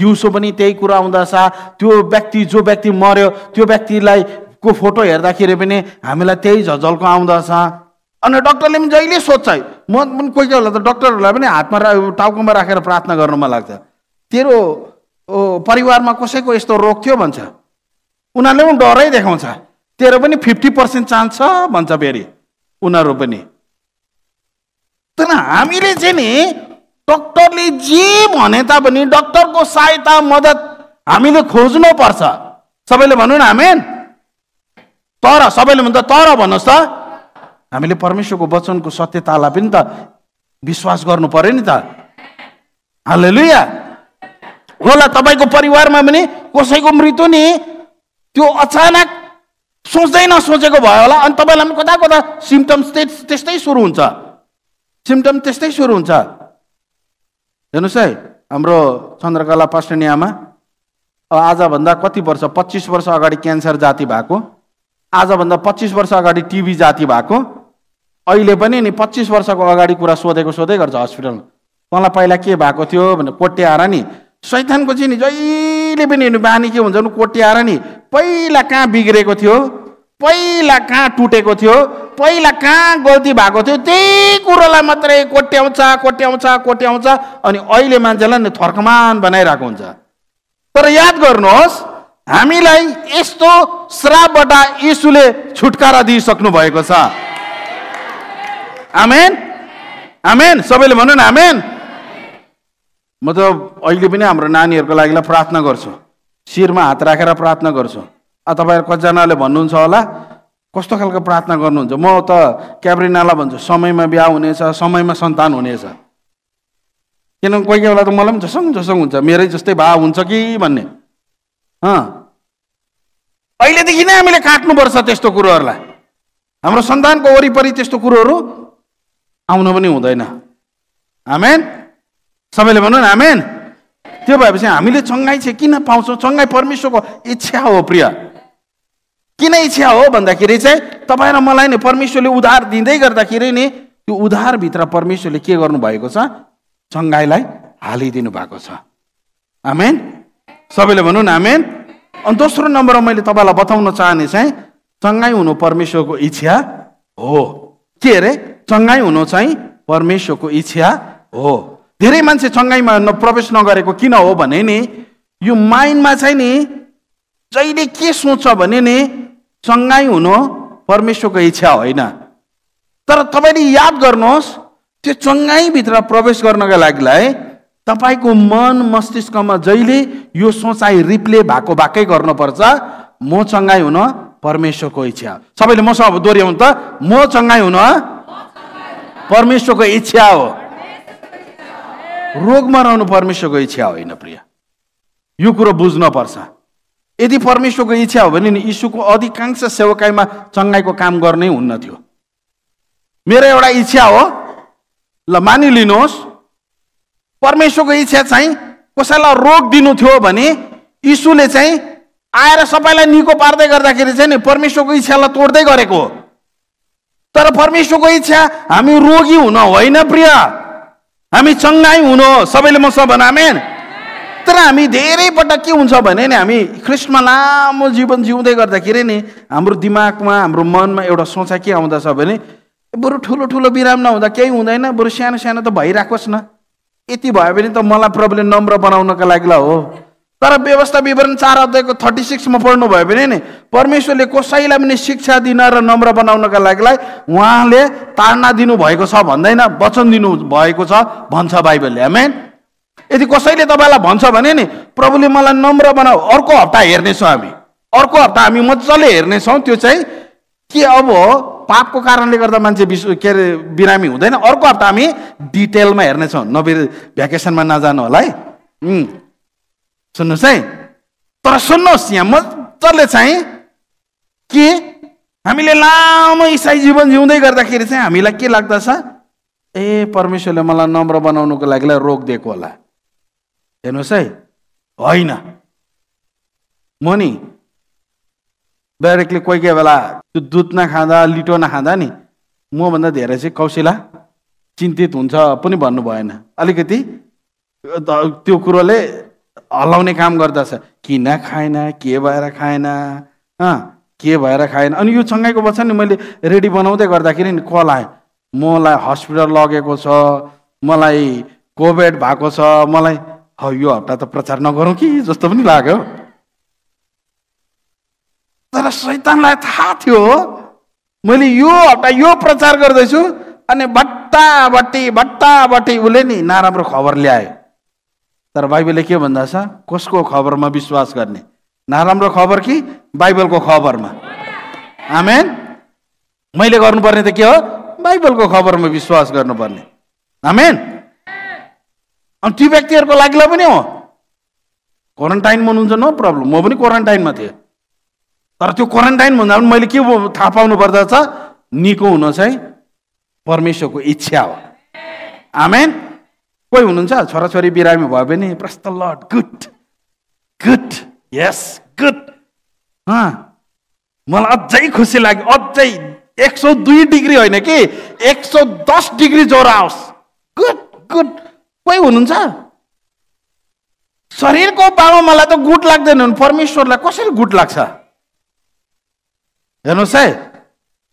दिउँसो पनि त्यही कुरा आउँदछ त्यो व्यक्ति जो व्यक्ति मर्यो त्यो व्यक्तिलाई को फोटो हेर्दाखेरि पनि हामीलाई त्यही झल्को आउँदछ अनि डक्टरले पनि जहिले सोध्छ म पनि कोही कोही बेला त डक्टरहरूलाई पनि हातमा रा टाउकोमा राखेर प्रार्थना गर्नु मन लाग्छ तेरो परिवारमा कसैको यस्तो रोग थियो भन्छ उनीहरूले पनि डरै देखाउँछ तेरो पनि फिफ्टी पर्सेन्ट चान्स छ भन्छ फेरि उनीहरू पनि तर हामीले चाहिँ नि डक्टरले जे भने तापनि डक्टरको सहायता मद्दत हामीले खोज्नुपर्छ सबैले भनौँ न हामी तर सबैले भन्छ तर भन्नुहोस् त हामीले परमेश्वरको वचनको सत्यतालाई पनि त विश्वास गर्नु पर्यो नि त हालेलुया होला तपाईँको परिवारमा पनि कसैको मृत्यु नि त्यो अचानक सोच्दै नसोचेको भयो होला अनि तपाईँलाई पनि कता कता सिम्टम्स त्यस्तै सुरु हुन्छ सिम्टम त्यस्तै सुरु हुन्छ हेर्नुहोस् है हाम्रो चन्द्रकला पस्टेनियामा आजभन्दा कति वर्ष पच्चिस वर्ष अगाडि क्यान्सर जाति भएको आजभन्दा पच्चिस वर्ष अगाडि टिबी जाति भएको अहिले पनि नि पच्चिस वर्षको अगाडि कुरा सोधेको सोधै गर्छ हस्पिटलमा तँलाई पहिला के भएको थियो भनेर कोट्याएर नि सैथानको चाहिँ नि जहिले पनि हेर्नु बानी के हुन्छ भने कोट्याएर नि पहिला कहाँ बिग्रेको थियो पहिला कहाँ टुटेको थियो पहिला कहाँ गल्ती भएको थियो त्यही कुरोलाई मात्रै कोट्याउँछ कोट्याउँछ कोट्याउँछ अनि अहिले मान्छेलाई नि थर्कमान बनाइरहेको हुन्छ तर याद गर्नुहोस् हामीलाई यस्तो श्रापबाट यीशुले छुटकारा दिइसक्नु भएको छ आमेन आमेन सबैले भनौँ न आमेन म त अहिले पनि हाम्रो नानीहरूको लागि प्रार्थना गर्छु शिरमा हात राखेर प्रार्थना गर्छु तपाईँहरू कतिजनाले भन्नुहुन्छ होला कस्तो खालको प्रार्थना गर्नुहुन्छ म त क्याब्रिनालाई भन्छु समयमा बिहा हुनेछ समयमा सन्तान हुनेछ किनभने कोही कोही बेला त मलाई पनि झसङ झसङ हुन्छ मेरै जस्तै भाव हुन्छ कि भन्ने अहिलेदेखि नै हामीले काट्नुपर्छ त्यस्तो कुरोहरूलाई हाम्रो सन्तानको वरिपरि त्यस्तो कुरोहरू आउनु पनि हुँदैन आमेन सबैले भनौँ न आमेन त्यो भएपछि हामीले चङ्गाई चाहिँ किन पाउँछौँ चङ्गाई परमेश्वरको इच्छा हो प्रिय किन इच्छा हो भन्दाखेरि चाहिँ तपाईँ र मलाई नि परमेश्वरले उधार दिँदै गर्दाखेरि नि त्यो उधारभित्र परमेश्वरले के गर्नुभएको छ चङ्गाईलाई हालिदिनु भएको छ आमेन सबैले भनौँ न आमेन अनि दोस्रो नम्बरमा मैले तपाईँलाई बताउन चाहने चाहिँ चङ्गाई हुनु परमेश्वरको इच्छा हो के अरे चङ्गाई हुनु चाहिँ परमेश्वरको इच्छा हो धेरै मान्छे न प्रवेश नगरेको किन हो भने नि यो माइन्डमा चाहिँ नि जहिले के सोच्छ भने नि चङ्गाइ हुनु परमेश्वरको इच्छा होइन तर तपाईँले याद गर्नुहोस् त्यो चङ्गाईभित्र प्रवेश गर्नका लागिलाई तपाईँको मन मस्तिष्कमा जहिले यो सोचाइ रिप्ले भएको भएकै गर्नुपर्छ म चङ्गाई हुन परमेश्वरको इच्छा सबैले मसँग अब दोहोऱ्याउनु त म चङ्गाई हुन परमेश्वरको इच्छा हो रोगमा रहनु परमेश्वरको इच्छा होइन प्रिय यो कुरो पर्छ यदि परमेश्वरको इच्छा हो भने नि यीशुको अधिकांश सेवकाइमा चङ्गाईको काम गर्नै हुन्न थियो मेरो एउटा इच्छा हो ल मानिलिनुहोस् परमेश्वरको इच्छा चाहिँ कसैलाई रोग दिनु थियो भने यीशुले चाहिँ आएर सबैलाई निको पार्दै गर्दाखेरि चाहिँ नि परमेश्वरको इच्छालाई तोड्दै गरेको हो तर परमेश्वरको इच्छा हामी रोगी हुन होइन प्रिय हामी चङ्गाई हुनु सबैले मसँग भन तर हामी धेरै पटक के हुन्छ भने नि हामी ख्रिस्टमा लामो जीवन जिउँदै गर्दाखेरि नि हाम्रो दिमागमा हाम्रो मनमा एउटा सोचा के आउँदछ भने बरु ठुलो ठुलो बिराम नहुँदा केही हुँदैन बरु सानो सानो त भइराखोस् न यति भयो भने त मलाई प्रब्लम नम्र बनाउनको लागि ल हो तर व्यवस्था विवरण चार अध्यायको थर्टी सिक्समा पढ्नु भयो भने नि परमेश्वरले कसैलाई पनि शिक्षा दिन र नम्र बनाउनका लागिलाई उहाँले ताडना दिनुभएको छ भन्दैन वचन दिनु भएको छ भन्छ बाइबलले आमेन यदि कसैले तपाईँलाई भन्छ भने नि प्रभुले मलाई नम्र बनाऊ अर्को हप्ता हेर्नेछौँ हामी अर्को हप्ता हामी मजाले हेर्नेछौँ त्यो चाहिँ के अब पापको कारणले गर्दा मान्छे विश्व के अरे बिरामी हुँदैन अर्को हप्ता हामी डिटेलमा हेर्नेछौँ नभेर भ्याकेसनमा नजानु होला है सुन्नुहोस् है तर सुन्नुहोस् यहाँ मजाले चाहिँ के हामीले लामो इसाई जीवन जिउँदै गर्दाखेरि चाहिँ हामीलाई के लाग्दछ ए परमेश्वरले मलाई नम्र बनाउनुको लागि रोक दिएको होला हेर्नुहोस् है होइन म नि डाइरेक्टली कोही कोही बेला त्यो दुध नखाँदा लिटो नखाँदा नि मभन्दा धेरै चाहिँ कौशिला चिन्तित हुन्छ पनि भन्नु भएन अलिकति त्यो कुरोले हल्लाउने काम गर्दछ किन खाएन के भएर खाएन के भएर खाएन अनि यो चङ्गाइको बच्चा नि मैले रेडी बनाउँदै गर्दाखेरि नि कल आएँ मलाई हस्पिटल लगेको छ मलाई कोभिड भएको छ मलाई यो हप्ता त प्रचार नगरौँ कि जस्तो पनि लाग्यो तर शैतानलाई थाहा थियो मैले यो हप्ता यो प्रचार गर्दैछु अनि बट्टा बट्टाबट्टी उसले नि नराम्रो खबर ल्यायो तर बाइबलले के भन्दछ कसको खबरमा विश्वास गर्ने नराम्रो खबर कि बाइबलको खबरमा आमेन मैले गर्नुपर्ने त के हो बाइबलको खबरमा विश्वास गर्नुपर्ने आमेन अनि ती व्यक्तिहरूको लागि पनि हो क्वारेन्टाइनमा हुनुहुन्छ नो प्रब्लम म पनि क्वारेन्टाइनमा थिएँ तर त्यो क्वारेन्टाइन भन्दा पनि मैले के थाहा पाउनु पर्दछ निको हुन चाहिँ परमेश्वरको इच्छा हो आमेन कोही हुनुहुन्छ छोराछोरी बिरामी भयो भने प्रस्त लड गुड गुड यस गुड मलाई अझै खुसी लाग्यो अझै एक सौ दुई डिग्री होइन कि एक सौ दस डिग्री ज्वरो आओस् गुड गुड कोही हुनुहुन्छ शरीरको पामा मलाई त गुट लाग्दैन परमेश्वरलाई कसरी गुट लाग्छ हेर्नुहोस् है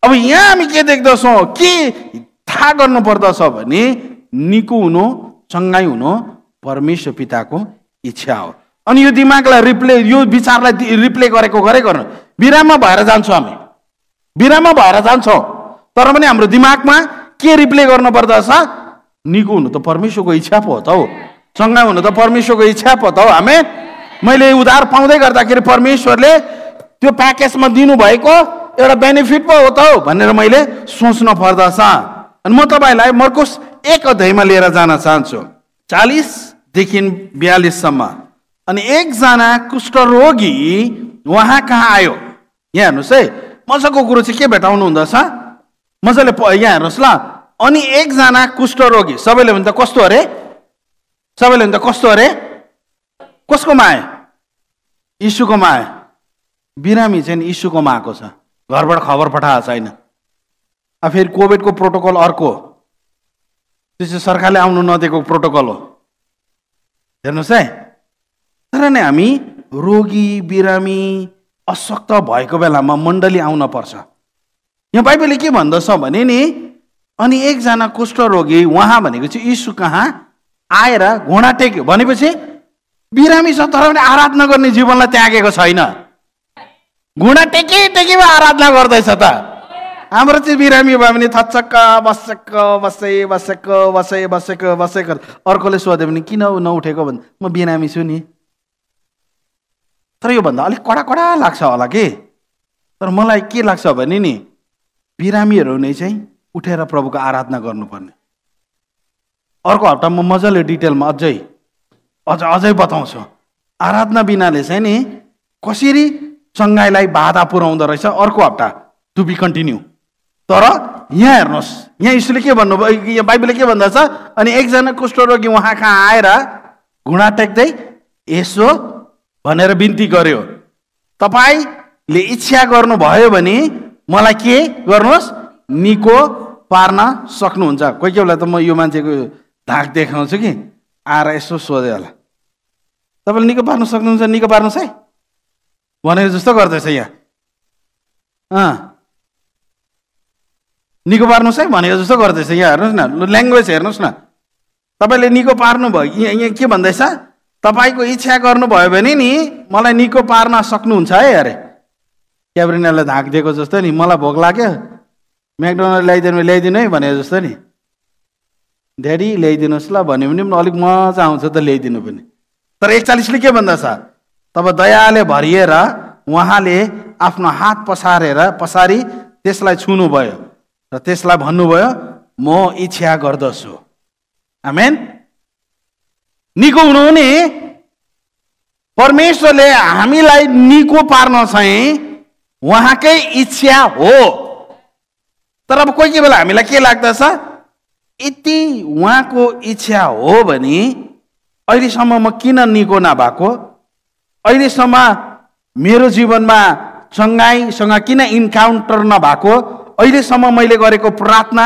अब यहाँ हामी के देख्दछौँ के थाहा पर्दछ भने निको हुनु सँगै हुनु परमेश्वर पिताको इच्छा हो अनि यो दिमागलाई रिप्ले यो विचारलाई रिप्ले गरेको गरे गर्नु बिराममा भएर जान्छौँ हामी बिराममा भएर जान्छौँ तर पनि हाम्रो दिमागमा के रिप्ले गर्नु पर्दछ निको हुनु त परमेश्वरको इच्छा पो हो त हौ सँगै हुनु त परमेश्वरको इच्छा पो त हौ हामी मैले उधार पाउँदै गर्दाखेरि परमेश्वरले त्यो प्याकेजमा दिनुभएको एउटा बेनिफिट पो हो त हौ भनेर मैले सोच्नु पर्दछ अनि म तपाईँलाई मर्कुस एक अध्यायमा लिएर जान चाहन्छु चालिसदेखि बयालिससम्म अनि एकजना कुष्ठरोगी उहाँ कहाँ आयो यहाँ हेर्नुहोस् है मजाको कुरो चाहिँ के भेटाउनु हुँदछ मजाले यहाँ हेर्नुहोस् ल अनि एकजना कुष्ठरोगी सबैले भने त कस्तो अरे सबैले भने त कस्तो अरे कसकोमा माए इसुकोमा माए बिरामी चाहिँ इसुकोमा आएको छ घरबाट खबर पठाएको छैन फेरि कोभिडको प्रोटोकल अर्को त्यो चाहिँ सरकारले आउनु नदिएको प्रोटोकल हो हेर्नुहोस् है तर नै हामी रोगी बिरामी अशक्त भएको बेलामा मण्डली आउन पर्छ यहाँ बाइबलले के भन्दछ भने नि अनि एकजना कुष्ठरोगी उहाँ भनेको चाहिँ यीशु कहाँ आएर घोडा टेक्यो भनेपछि बिरामी छ तर पनि आराधना गर्ने जीवनलाई त्यागेको छैन घुँडा टेके टेकेमा आराधना गर्दैछ त हाम्रो चाहिँ बिरामी भयो भने थचक्क बसेक बसै बसेक बसै बसेक बसेक अर्कोले सोध्यो भने किन नउठेको भन्छ म बिरामी छु नि तर योभन्दा अलिक कडा कडा लाग्छ होला कि तर मलाई के लाग्छ भने नि बिरामीहरू नै चाहिँ उठेर प्रभुको आराधना गर्नुपर्ने अर्को हप्ता म मजाले डिटेलमा अझै अझ अझै बताउँछु आराधना बिनाले चाहिँ नि कसरी चङ्गाईलाई बाधा पुर्याउँदो रहेछ अर्को हप्ता टु बी कन्टिन्यू तर यहाँ हेर्नुहोस् यहाँ यीशुले के भन्नुभयो यो बाइबलले के भन्दछ अनि एकजना कुष्ठरोगी उहाँ कहाँ आएर घुँडा टेक्दै यसो भनेर बिन्ती गर्यो तपाईँले इच्छा गर्नुभयो भने मलाई के गर्नुहोस् निको पार्न सक्नुहुन्छ कोही कोही बेला त म यो मान्छेको धाक देखाउँछु कि आएर यसो सोधेँ होला तपाईँले निको पार्न सक्नुहुन्छ निको पार्नुहोस् है भनेर जस्तो गर्दैछ यहाँ अँ निको पार्नुहोस् है भनेको जस्तो गर्दैछ यहाँ हेर्नुहोस् न ल्याङ्ग्वेज हेर्नुहोस् न तपाईँले निको पार्नुभयो यहाँ यहाँ के भन्दैछ तपाईँको इच्छा गर्नुभयो भने नि मलाई निको पार्न सक्नुहुन्छ है अरे क्याब्रिनालाई धाक दिएको जस्तो नि मलाई भोक लाग्यो म्याकडोनल्ड ल्याइदिनु ल्याइदिनु है भनेको जस्तो नि ड्याडी ल्याइदिनुहोस् ल भन्यो भने पनि अलिक मजा आउँछ त ल्याइदिनु पनि तर एकचालिसले के भन्दछ तब दयाले भरिएर उहाँले आफ्नो हात पसारेर पसारी त्यसलाई छुनुभयो र त्यसलाई भन्नुभयो म इच्छा गर्दछु आमेन निको हुनुहुने परमेश्वरले हामीलाई निको पार्न चाहिँ उहाँकै इच्छा हो तर अब कोही कोही बेला हामीलाई के लाग्दछ यति उहाँको इच्छा हो भने अहिलेसम्म म किन निको नभएको अहिलेसम्म मेरो जीवनमा चङ्गाईसँग किन इन्काउन्टर नभएको अहिलेसम्म मैले गरेको प्रार्थना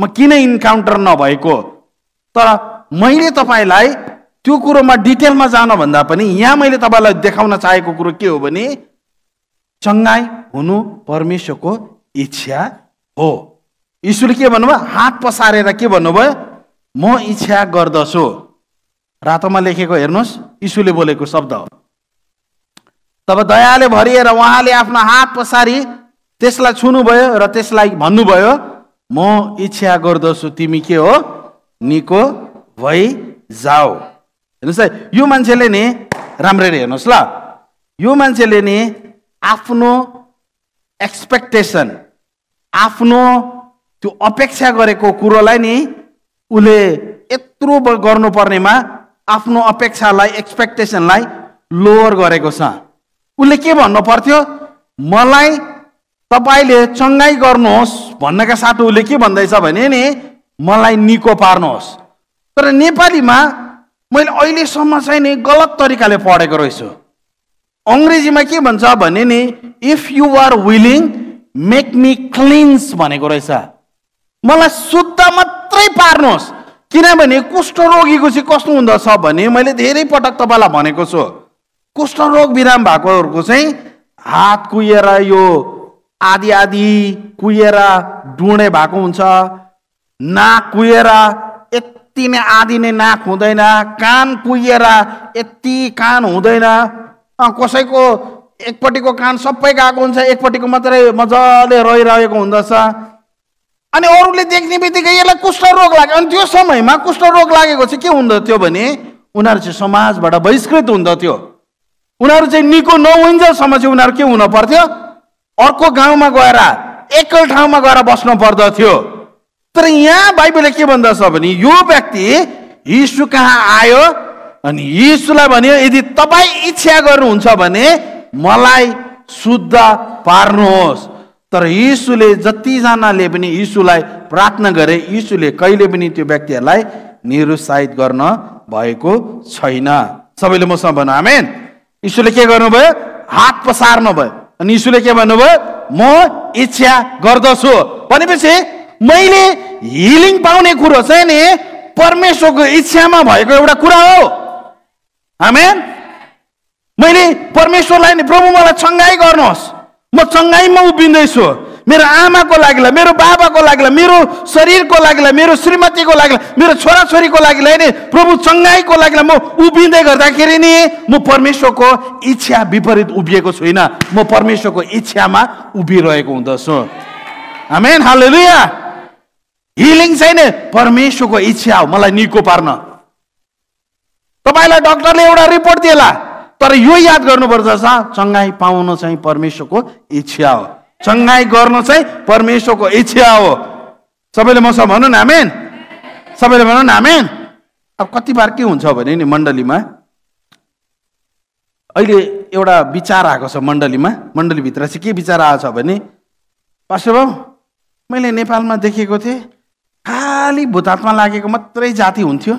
म किन इन्काउन्टर नभएको तर मैले तपाईँलाई त्यो कुरोमा डिटेलमा भन्दा पनि यहाँ मैले तपाईँलाई देखाउन चाहेको कुरो के हो भने चङ्गाई हुनु परमेश्वरको इच्छा हो यीशुले के भन्नुभयो हात पसारेर के भन्नुभयो म इच्छा गर्दछु रातोमा लेखेको हेर्नुहोस् यीशुले बोलेको शब्द हो तब दयाले भरिएर उहाँले आफ्नो हात पसारी त्यसलाई छुनुभयो र त्यसलाई भन्नुभयो म इच्छा गर्दछु तिमी के हो निको भइ जाऊ हेर्नुहोस् है यो मान्छेले नि राम्ररी हेर्नुहोस् ल यो मान्छेले नि आफ्नो एक्सपेक्टेसन आफ्नो त्यो अपेक्षा गरेको कुरोलाई नि उसले यत्रो गर्नुपर्नेमा आफ्नो अपेक्षालाई एक्सपेक्टेसनलाई लोवर गरेको छ उसले के भन्नु पर्थ्यो मलाई तपाईँले चङ्गाई गर्नुहोस् भन्नका साथ उसले के भन्दैछ भने नि मलाई निको पार्नुहोस् तर नेपालीमा मैले अहिलेसम्म चाहिँ नि गलत तरिकाले पढेको रहेछु अङ्ग्रेजीमा के भन्छ भने नि if you are willing make me cleanse भनेको रहेछ मलाई शुद्ध मात्रै पार्नुहोस् किनभने कुष्ठरोगीको चाहिँ कस्तो हुँदछ भने मैले धेरै पटक तपाईँलाई भनेको छु कुष्ठरोग बिराम भएकोहरूको चाहिँ हात कुहिएर यो आदि आदि कुहिएर डुँडे भएको हुन्छ नाक कुहिएर यति नै आदि नै नाक हुँदैन कान कुहिएर यति कान हुँदैन कसैको एकपट्टिको कान सबै गएको हुन्छ एकपट्टिको मात्रै मजाले रहिरहेको हुँदछ अनि अरूले देख्ने बित्तिकै यसलाई रोग लाग्यो अनि त्यो समयमा कुष्ठ रोग लागेको चाहिँ के हुँदथ्यो भने उनीहरू चाहिँ समाजबाट बहिष्कृत हुँदथ्यो उनीहरू चाहिँ निको नहुन्जेलसम्म चाहिँ उनीहरू के हुन पर्थ्यो अर्को गाउँमा गएर एकल ठाउँमा गएर बस्नु पर्दथ्यो तर यहाँ बाइबलले के भन्दछ भने यो व्यक्ति यीशु कहाँ आयो अनि यीशुलाई भन्यो यदि तपाईँ इच्छा गर्नुहुन्छ भने मलाई शुद्ध पार्नुहोस् तर यीशुले जतिजनाले पनि यीशुलाई प्रार्थना गरे यीशुले कहिले पनि त्यो व्यक्तिहरूलाई निरुत्साहित गर्न भएको छैन सबैले मसँग भन्नु आमेन यीशुले के गर्नुभयो हात पसार्नु भयो अनि यीशुले के भन्नुभयो म इच्छा गर्दछु भनेपछि मैले हिलिङ पाउने कुरो चाहिँ नि परमेश्वरको इच्छामा भएको एउटा कुरा हो हामी मैले परमेश्वरलाई नि प्रभु मलाई चङ्गाई गर्नुहोस् म चङ्गाईमा उभिँदैछु मेरो आमाको लागिला मेरो बाबाको लागिला मेरो शरीरको लागिला मेरो श्रीमतीको लागिला मेरो छोराछोरीको लागि नि प्रभु चङ्गाईको लागिला म उभिँदै गर्दाखेरि नि म परमेश्वरको इच्छा विपरीत उभिएको छुइनँ म परमेश्वरको इच्छामा उभिरहेको हुँदछु आमेन हाल हिलिङ नि परमेश्वरको इच्छा हो मलाई निको पार्न तपाईँलाई डक्टरले एउटा रिपोर्ट दिएला तर यो याद गर्नुपर्दछ चङ्गाई पाउन चाहिँ परमेश्वरको इच्छा हो चङ्गाई गर्नु चाहिँ परमेश्वरको इच्छा हो सबैले मसँग भनौँ न आमेन सबैले भनौँ न आमेन अब कति बार के हुन्छ भने नि मण्डलीमा अहिले एउटा विचार आएको छ मण्डलीमा मण्डलीभित्र चाहिँ के विचार आएको छ भने पास्टर भाउ मैले नेपालमा देखेको थिएँ खालि भूतात्मा लागेको मात्रै जाति हुन्थ्यो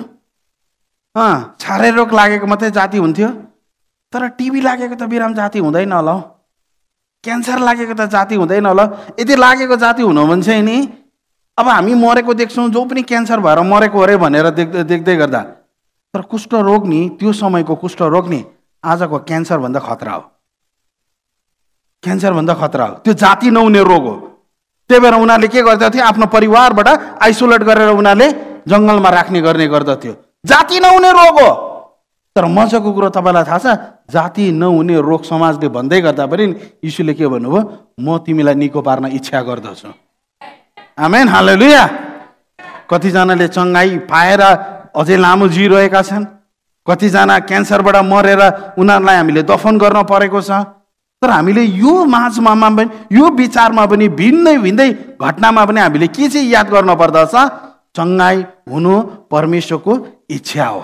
अँ छारे रोग लागेको मात्रै जाति हुन्थ्यो तर टिभी लागेको त बिराम जाति हुँदैन होला हौ क्यान्सर लागेको त जाति हुँदैन होला यदि लागेको जाति हुनु भने चाहिँ नि अब हामी मरेको देख्छौँ जो पनि क्यान्सर भएर मरेको अरे भनेर देख्दै देख्दै गर्दा तर कुष्ठरोग नि त्यो समयको कुष्ठरोग नि आजको क्यान्सरभन्दा खतरा हो क्यान्सरभन्दा खतरा हो त्यो जाति नहुने रोग हो त्यही भएर उनीहरूले के गर्दथ्यो आफ्नो परिवारबाट आइसोलेट गरेर उनीहरूले जङ्गलमा राख्ने गर्ने गर्दथ्यो जाति नहुने रोग हो तर मजाको कुरो तपाईँलाई थाहा छ जाति नहुने रोग समाजले भन्दै गर्दा पनि यीशुले के भन्नुभयो म तिमीलाई निको पार्न इच्छा गर्दछु आमेन हालै लुया कतिजनाले चङ्गाई पाएर अझै लामो जिरहेका छन् कतिजना क्यान्सरबाट मरेर उनीहरूलाई हामीले दफन गर्न परेको छ तर हामीले यो माझमा पनि यो विचारमा पनि भिन्नै भिन्दै घटनामा पनि हामीले के चाहिँ याद गर्नुपर्दछ चङ्गाई हुनु परमेश्वरको इच्छा हो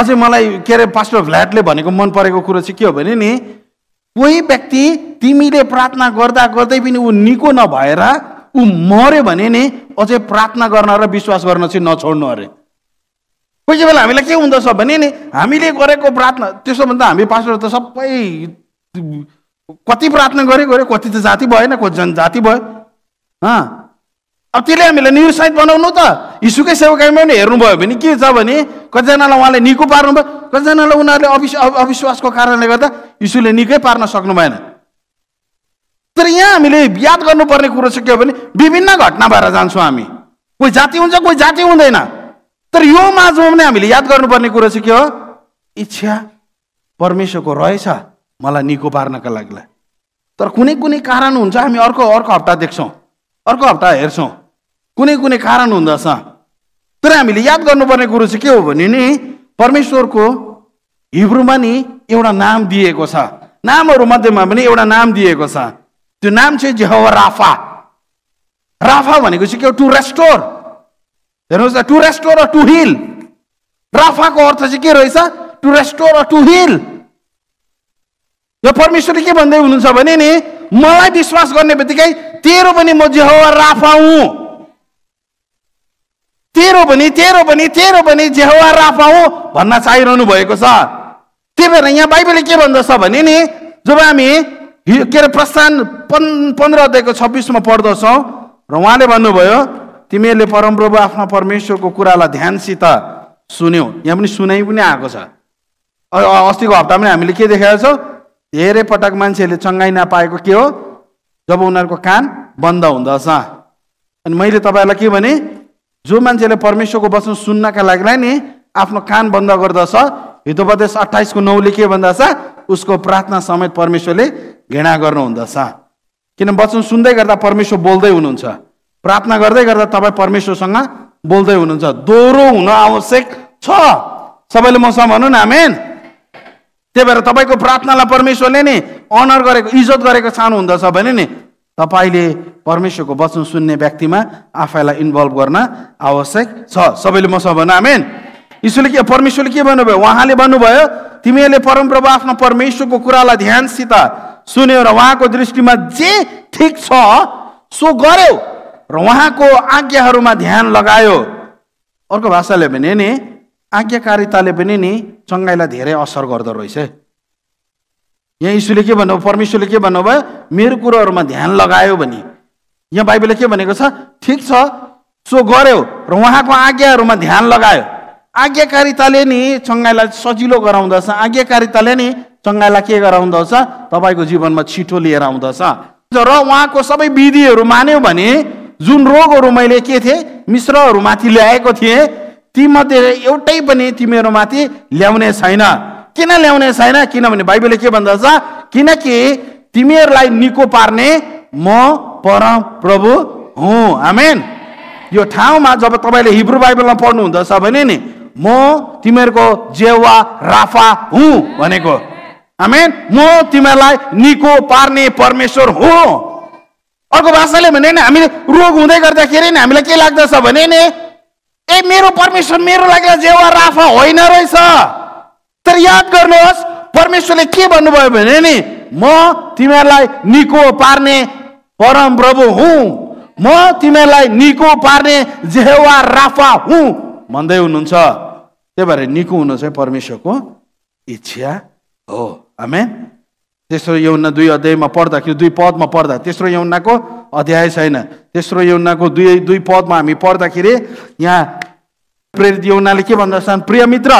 अझै मलाई के अरे पास्टर भ्ल्याटले भनेको मन परेको कुरो चाहिँ के हो भने नि कोही व्यक्ति तिमीले प्रार्थना गर्दा गर्दै पनि ऊ निको नभएर ऊ मऱ्यो भने नि अझै प्रार्थना गर्न र विश्वास गर्न चाहिँ नछोड्नु अरे कोही कोही बेला हामीलाई के हुँदछ भने नि हामीले गरेको प्रार्थना त्यसो भन्दा हामी पास्टर त सबै कति प्रार्थना गरे गऱ्यो कति त जाति भएन कति जनजाति भयो अब त्यसले हामीलाई निरुत्साहित बनाउनु त यिसुकै सेवाकाईमा पनि हेर्नुभयो भने के छ भने कतिजनालाई उहाँले निको पार्नु भयो कतिजनालाई उनीहरूले अविश अविश्वासको कारणले गर्दा यिसुले निकै पार्न सक्नु भएन तर यहाँ हामीले याद गर्नुपर्ने कुरो चाहिँ के हो भने विभिन्न घटना भएर जान्छौँ हामी कोही जाति हुन्छ कोही जाति हुँदैन तर यो माझमा पनि हामीले याद गर्नुपर्ने कुरो चाहिँ के हो इच्छा परमेश्वरको रहेछ मलाई निको पार्नका लागि तर कुनै कुनै कारण हुन्छ हामी अर्को अर्को हप्ता देख्छौँ अर्को हप्ता हेर्छौँ कुनै कुनै कारण हुँदछ तर हामीले याद गर्नुपर्ने कुरो चाहिँ के हो भने नि परमेश्वरको हिब्रूमा नि एउटा नाम दिएको छ नामहरू मध्येमा पनि एउटा नाम दिएको छ त्यो नाम चाहिँ जेह राफा राफा भनेको चाहिँ के हो टु रेस्टोर हेर्नुहोस् न टु रेस्टोर टु हिल राफाको अर्थ चाहिँ के रहेछ टु रेस्टोर टु हिल यो परमेश्वरले के भन्दै हुनुहुन्छ भने नि मलाई विश्वास गर्ने बित्तिकै तेरो पनि म जेहवा राफा हुँ तेरो भने तेरो भने तेरो भने जेहवा राफा हो भन्न चाहिरहनु भएको छ त्यही भएर यहाँ बाइबलले के भन्दछ भने नि जब हामी के अरे प्रस्थान पन् पन्ध्र अध्यायको छब्बिसमा पढ्दछौँ र उहाँले भन्नुभयो तिमीहरूले परमप्रभु आफ्ना परमेश्वरको कुरालाई ध्यानसित सुन्यौ यहाँ पनि सुनाइ पनि आएको छ अस्तिको हप्ता पनि हामीले के देखाएको छौँ धेरै पटक मान्छेहरूले चङ्गाइ नपाएको के हो जब उनीहरूको कान बन्द हुँदछ अनि मैले तपाईँहरूलाई के भने जो मान्छेले परमेश्वरको वचन सुन्नका लागि नि आफ्नो कान बन्द गर्दछ हितोपदेश अठाइसको नौले के भन्दछ उसको प्रार्थना समेत परमेश्वरले घृणा गर्नुहुँदछ किन वचन सुन्दै गर्दा परमेश्वर बोल्दै हुनुहुन्छ प्रार्थना गर्दै गर्दा तपाईँ परमेश्वरसँग बोल्दै हुनुहुन्छ दोहोरो हुन आवश्यक छ सबैले मसँग भनौँ न मेन त्यही भएर तपाईँको प्रार्थनालाई परमेश्वरले नि अनर गरेको इज्जत गरेको छानु हुँदछ भने नि तपाईँले परमेश्वरको वचन सुन्ने व्यक्तिमा आफैलाई इन्भल्भ गर्न आवश्यक छ सबैले मसँग भन आमेन यसोले के परमेश्वरले के भन्नुभयो उहाँले भन्नुभयो तिमीहरूले परमप्रभु आफ्नो परमेश्वरको कुरालाई ध्यानसित सुन्यो र उहाँको दृष्टिमा जे ठिक छ सो गर्यो र उहाँको आज्ञाहरूमा ध्यान लगायो अर्को भाषाले भने नि आज्ञाकारिताले पनि नि चङ्गाइलाई धेरै असर गर्दो रहेछ यहाँ यीशुले के भन्नुभयो परमेश्वरले के भन्नुभयो मेरो कुरोहरूमा ध्यान लगायो भने यहाँ बाइबलले के भनेको छ ठिक छ सो गर्यो र उहाँको आज्ञाहरूमा ध्यान लगायो आज्ञाकारिताले नि चङ्गाईलाई सजिलो गराउँदछ आज्ञाकारिताले नि चङ्गाईलाई के गराउँदछ तपाईँको जीवनमा छिटो लिएर आउँदछ र उहाँको सबै विधिहरू मान्यो भने जुन रोगहरू मैले के थिएँ मिश्रहरूमाथि ल्याएको थिएँ तीमध्ये एउटै पनि तिमीहरूमाथि ल्याउने छैन किन ल्याउने छैन किनभने बाइबलले के भन्दछ किनकि तिमीहरूलाई निको पार्ने म परम प्रभु हुँ आमेन यो ठाउँमा जब तपाईँले हिब्रू बाइबलमा पढ्नुहुँदछ भने नि म तिमीहरूको जेवा राफा हुँ भनेको आमेन म तिमीहरूलाई निको पार्ने परमेश्वर हुँ अर्को भाषाले भने नि हामीले रोग हुँदै गर्दाखेरि नि हामीलाई के लाग्दछ भने नि ए मेरो परमेश्वर मेरो लागि जेवा राफा होइन रहेछ तर याद गर्नुहोस् परमेश्वरले के भन्नुभयो भने नि म तिमीहरूलाई निको पार्ने परम प्रभु हुँ म तिमीहरूलाई निको पार्ने जेवा राफा हुँ भन्दै हुनुहुन्छ त्यही भएर निको हुनु चाहिँ परमेश्वरको इच्छा हो आमेन तेस्रो यौना दुई अध्यायमा पढ्दाखेरि दुई पदमा पढ्दा तेस्रो यौनाको अध्याय छैन तेस्रो यौनाको दुई दुई पदमा हामी पढ्दाखेरि यहाँ प्रेरित यौनाले के भन्दछन् प्रिय मित्र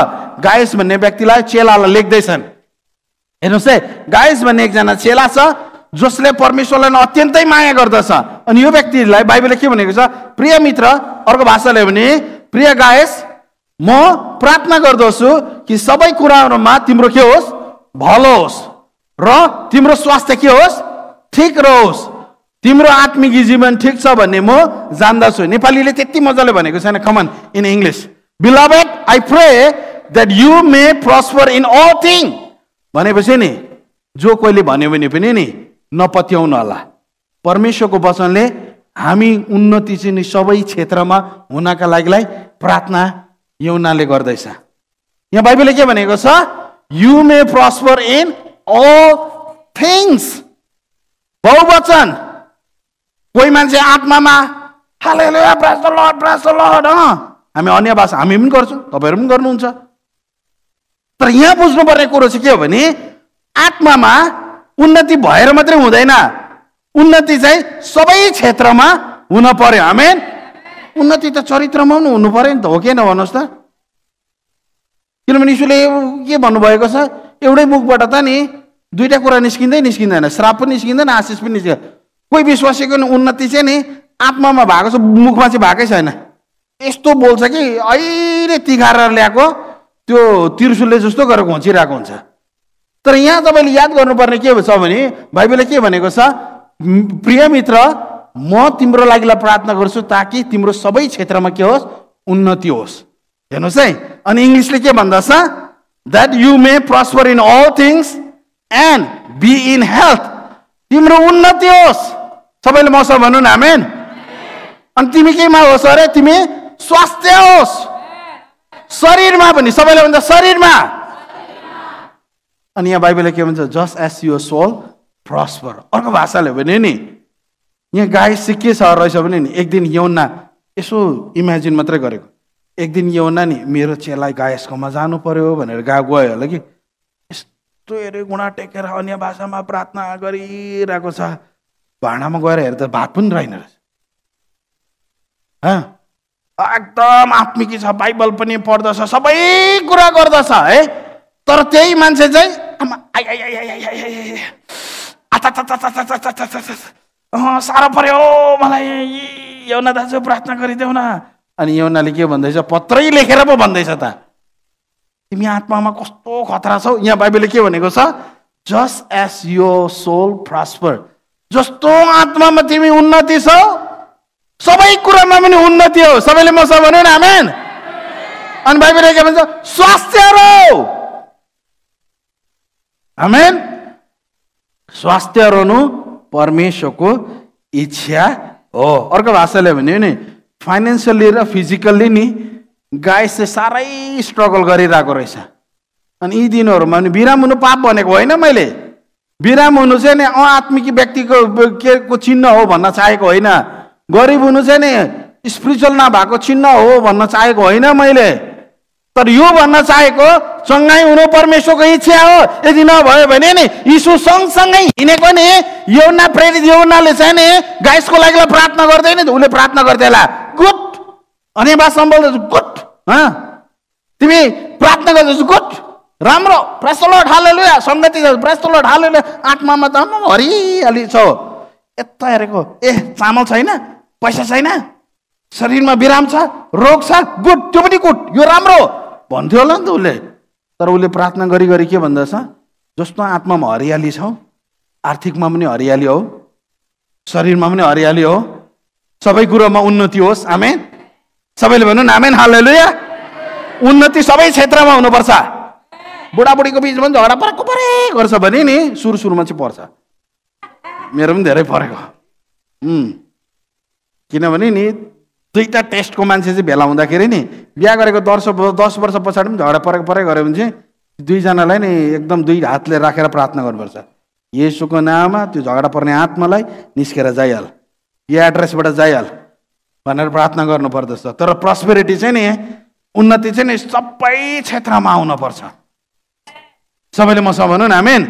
गायस भन्ने व्यक्तिलाई चेलालाई लेख्दैछन् हेर्नुहोस् है गायस भन्ने एकजना चेला छ जसले परमेश्वरलाई अत्यन्तै माया गर्दछ अनि यो व्यक्तिलाई बाइबलले के भनेको छ प्रिय मित्र अर्को भाषाले भने प्रिय गायस म प्रार्थना गर्दछु कि सबै कुराहरूमा तिम्रो के होस् भलो होस् र तिम्रो स्वास्थ्य के होस् ठिक रहोस् तिम्रो आत्मिक जीवन ठिक छ भन्ने म जान्दछु नेपालीले त्यति मजाले भनेको छैन common in English beloved I pray that you may prosper in all thing भनेपछि नि जो कोहीले भन्यो भने पनि नि नपत्याउनु होला परमेश्वरको वचनले हामी उन्नति चाहिँ नि सबै क्षेत्रमा हुनका लागिलाई प्रार्थना यौनाले गर्दैछ यहाँ बाइबलले के भनेको छ you may prosper in all things बहुवचन कोही मान्छे आत्मामा हामी अन्य भाषा हामी पनि गर्छौँ तपाईँहरू पनि गर्नुहुन्छ तर यहाँ बुझ्नुपर्ने कुरो चाहिँ के हो भने आत्मामा उन्नति भएर मात्रै हुँदैन उन्नति चाहिँ सबै क्षेत्रमा हुन पर्यो हामी उन्नति त चरित्रमा पनि हुनु पर्यो नि त हो कि भन्नुहोस् त किनभने यीशुले के भन्नुभएको छ एउटै मुखबाट त नि दुइटा कुरा निस्किँदै निस्किँदैन श्राप पनि निस्किँदैन आशिष पनि निस्किँदैन कोही विश्वासीको उन्नति चाहिँ नि आत्मामा भएको छ मुखमा चाहिँ भएकै छैन यस्तो बोल्छ कि अहिले तिघारेर ल्याएको त्यो त्रिशुलले जस्तो गरेर घोचिरहेको हुन्छ तर यहाँ तपाईँले याद गर्नुपर्ने के छ भने बाइबलले के भनेको छ प्रिय मित्र म तिम्रो लागि प्रार्थना गर्छु ताकि तिम्रो सबै क्षेत्रमा के होस् उन्नति होस् हेर्नुहोस् है अनि इङ्ग्लिसले के भन्दछ that you may prosper in all things and be in health तिम्रो उन्नति होस् सबैले मसँग भनौँ न हामी अनि तिमी केमा होस् अरे तिमी स्वास्थ्य होस् शरीरमा पनि सबैले भन्छ शरीरमा अनि यहाँ बाइबलले के भन्छ just as your soul prosper अर्को भाषाले भने नि यहाँ गाई सिक्के छ रहेछ भने नि एक दिन यौना यसो इमेजिन मात्रै गरेको एक दिन यौना नि मेरो चेला गायसकोमा जानु पर्यो भनेर गा गयो होला कि यस्तो हेऱ्यो गुणा टेकेर अन्य भाषामा प्रार्थना गरिरहेको छ भाँडामा गएर हेर्दा भात पनि रहेन रहेछ एकदम आत्मिकी छ बाइबल पनि पढ्दछ सबै कुरा गर्दछ है तर त्यही मान्छे चाहिँ साह्रो पर्यो मलाई यौना दाजु प्रार्थना गरिदेऊ न अनि यौनाले के भन्दैछ पत्रै लेखेर पो भन्दैछ त तिमी आत्मामा कस्तो खतरा छौ यहाँ बाइबलले के भनेको छ just as your soul prosper जस्तो आत्मामा तिमी उन्नति छौ सबै कुरामा पनि उन्नति हो सबैले म सब भन्यो नि आमेन अनि बहिनी के भन्छ स्वास्थ्य र आमेन स्वास्थ्य रहनु परमेश्वरको इच्छा हो अर्को भाषाले भन्यो नि फाइनेन्सियल्ली र फिजिकल्ली नि गाई चाहिँ साह्रै स्ट्रगल गरिरहेको रहेछ अनि यी दिनहरूमा नि बिराम हुनु पाप भनेको होइन मैले बिराम हुनु चाहिँ नि अआत्मिक व्यक्तिको के को चिन्ह हो भन्न चाहेको होइन गरिब हुनु चाहिँ नि स्पिरिचुअल नभएको चिन्ह हो भन्न चाहेको होइन मैले तर यो भन्न चाहेको सँगै हुनु परमेश्वरको इच्छा हो यदि नभयो भने नि यीशु सँगसँगै हिँडेको नि यौना प्रेरित यौनाले चाहिँ नि गाइसको लागि प्रार्थना गर्दैन उसले प्रार्थना गर्थे होला गुट अनि बा सम्बल गुट तिमी प्रार्थना गर्दैछु गुट राम्रो प्रेसलो लु सङ्गति प्रेसलो लु आत्मामा त हरिहाली छ यता हेरेको ए चामल छैन पैसा छैन शरीरमा विराम छ रोग छ गुड त्यो पनि गुड यो राम्रो भन्थ्यो होला नि त उसले तर उसले प्रार्थना गरी गरी के भन्दछ जस्तो आत्मामा हरियाली छ आर्थिकमा पनि हरियाली हो शरीरमा पनि हरियाली हो सबै कुरोमा उन्नति होस् आमेन सबैले भनौँ आमेन हालेलु उन्नति सबै क्षेत्रमा हुनुपर्छ बुढाबुढीको बिचमा झगडा परेको परे गर्छ भने नि सुरु सुरुमा चाहिँ पर्छ मेरो पनि धेरै परेको किनभने नि दुईवटा टेस्टको मान्छे चाहिँ भेला हुँदाखेरि नि बिहा गरेको दस दस वर्ष पछाडि पनि झगडा परे परेको गऱ्यो भने चाहिँ दुईजनालाई नि एकदम दुई हातले राखेर प्रार्थना गर्नुपर्छ यसोको नाममा त्यो झगडा पर्ने आत्मालाई निस्केर जाइहाल यो एड्रेसबाट जाइहाल भनेर प्रार्थना गर्नुपर्दछ तर प्रस्पेरिटी चाहिँ नि उन्नति चाहिँ नि सबै क्षेत्रमा आउनुपर्छ सबैले मसँग भनौँ न आमेन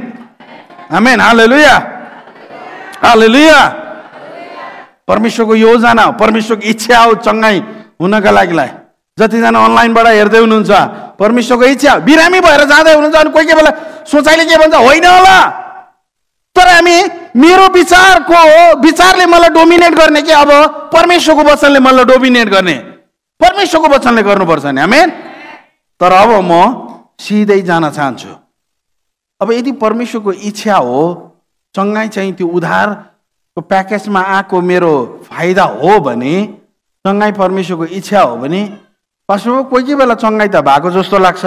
हामी हालेलुया हालेलुया परमेश्वरको योजना परमेश्वरको इच्छा हो चङ्गाई हुनका लागिलाई जतिजना अनलाइनबाट हेर्दै हुनुहुन्छ परमेश्वरको इच्छा बिरामी भएर जाँदै हुनुहुन्छ अनि कोही कोही बेला सोचाइले के भन्छ होइन होला तर हामी मेरो विचारको विचारले मलाई डोमिनेट गर्ने कि अब परमेश्वरको वचनले मलाई डोमिनेट गर्ने परमेश्वरको वचनले गर्नुपर्छ नि हामी तर अब म सिधै जान चाहन्छु अब यदि परमेश्वरको इच्छा हो चङ्गाई चाहिँ त्यो उधार को प्याकेजमा आएको मेरो फाइदा हो भने चङ्गाई परमेश्वरको इच्छा हो भने पासमा कोही कोही बेला चङ्गाई त भएको जस्तो लाग्छ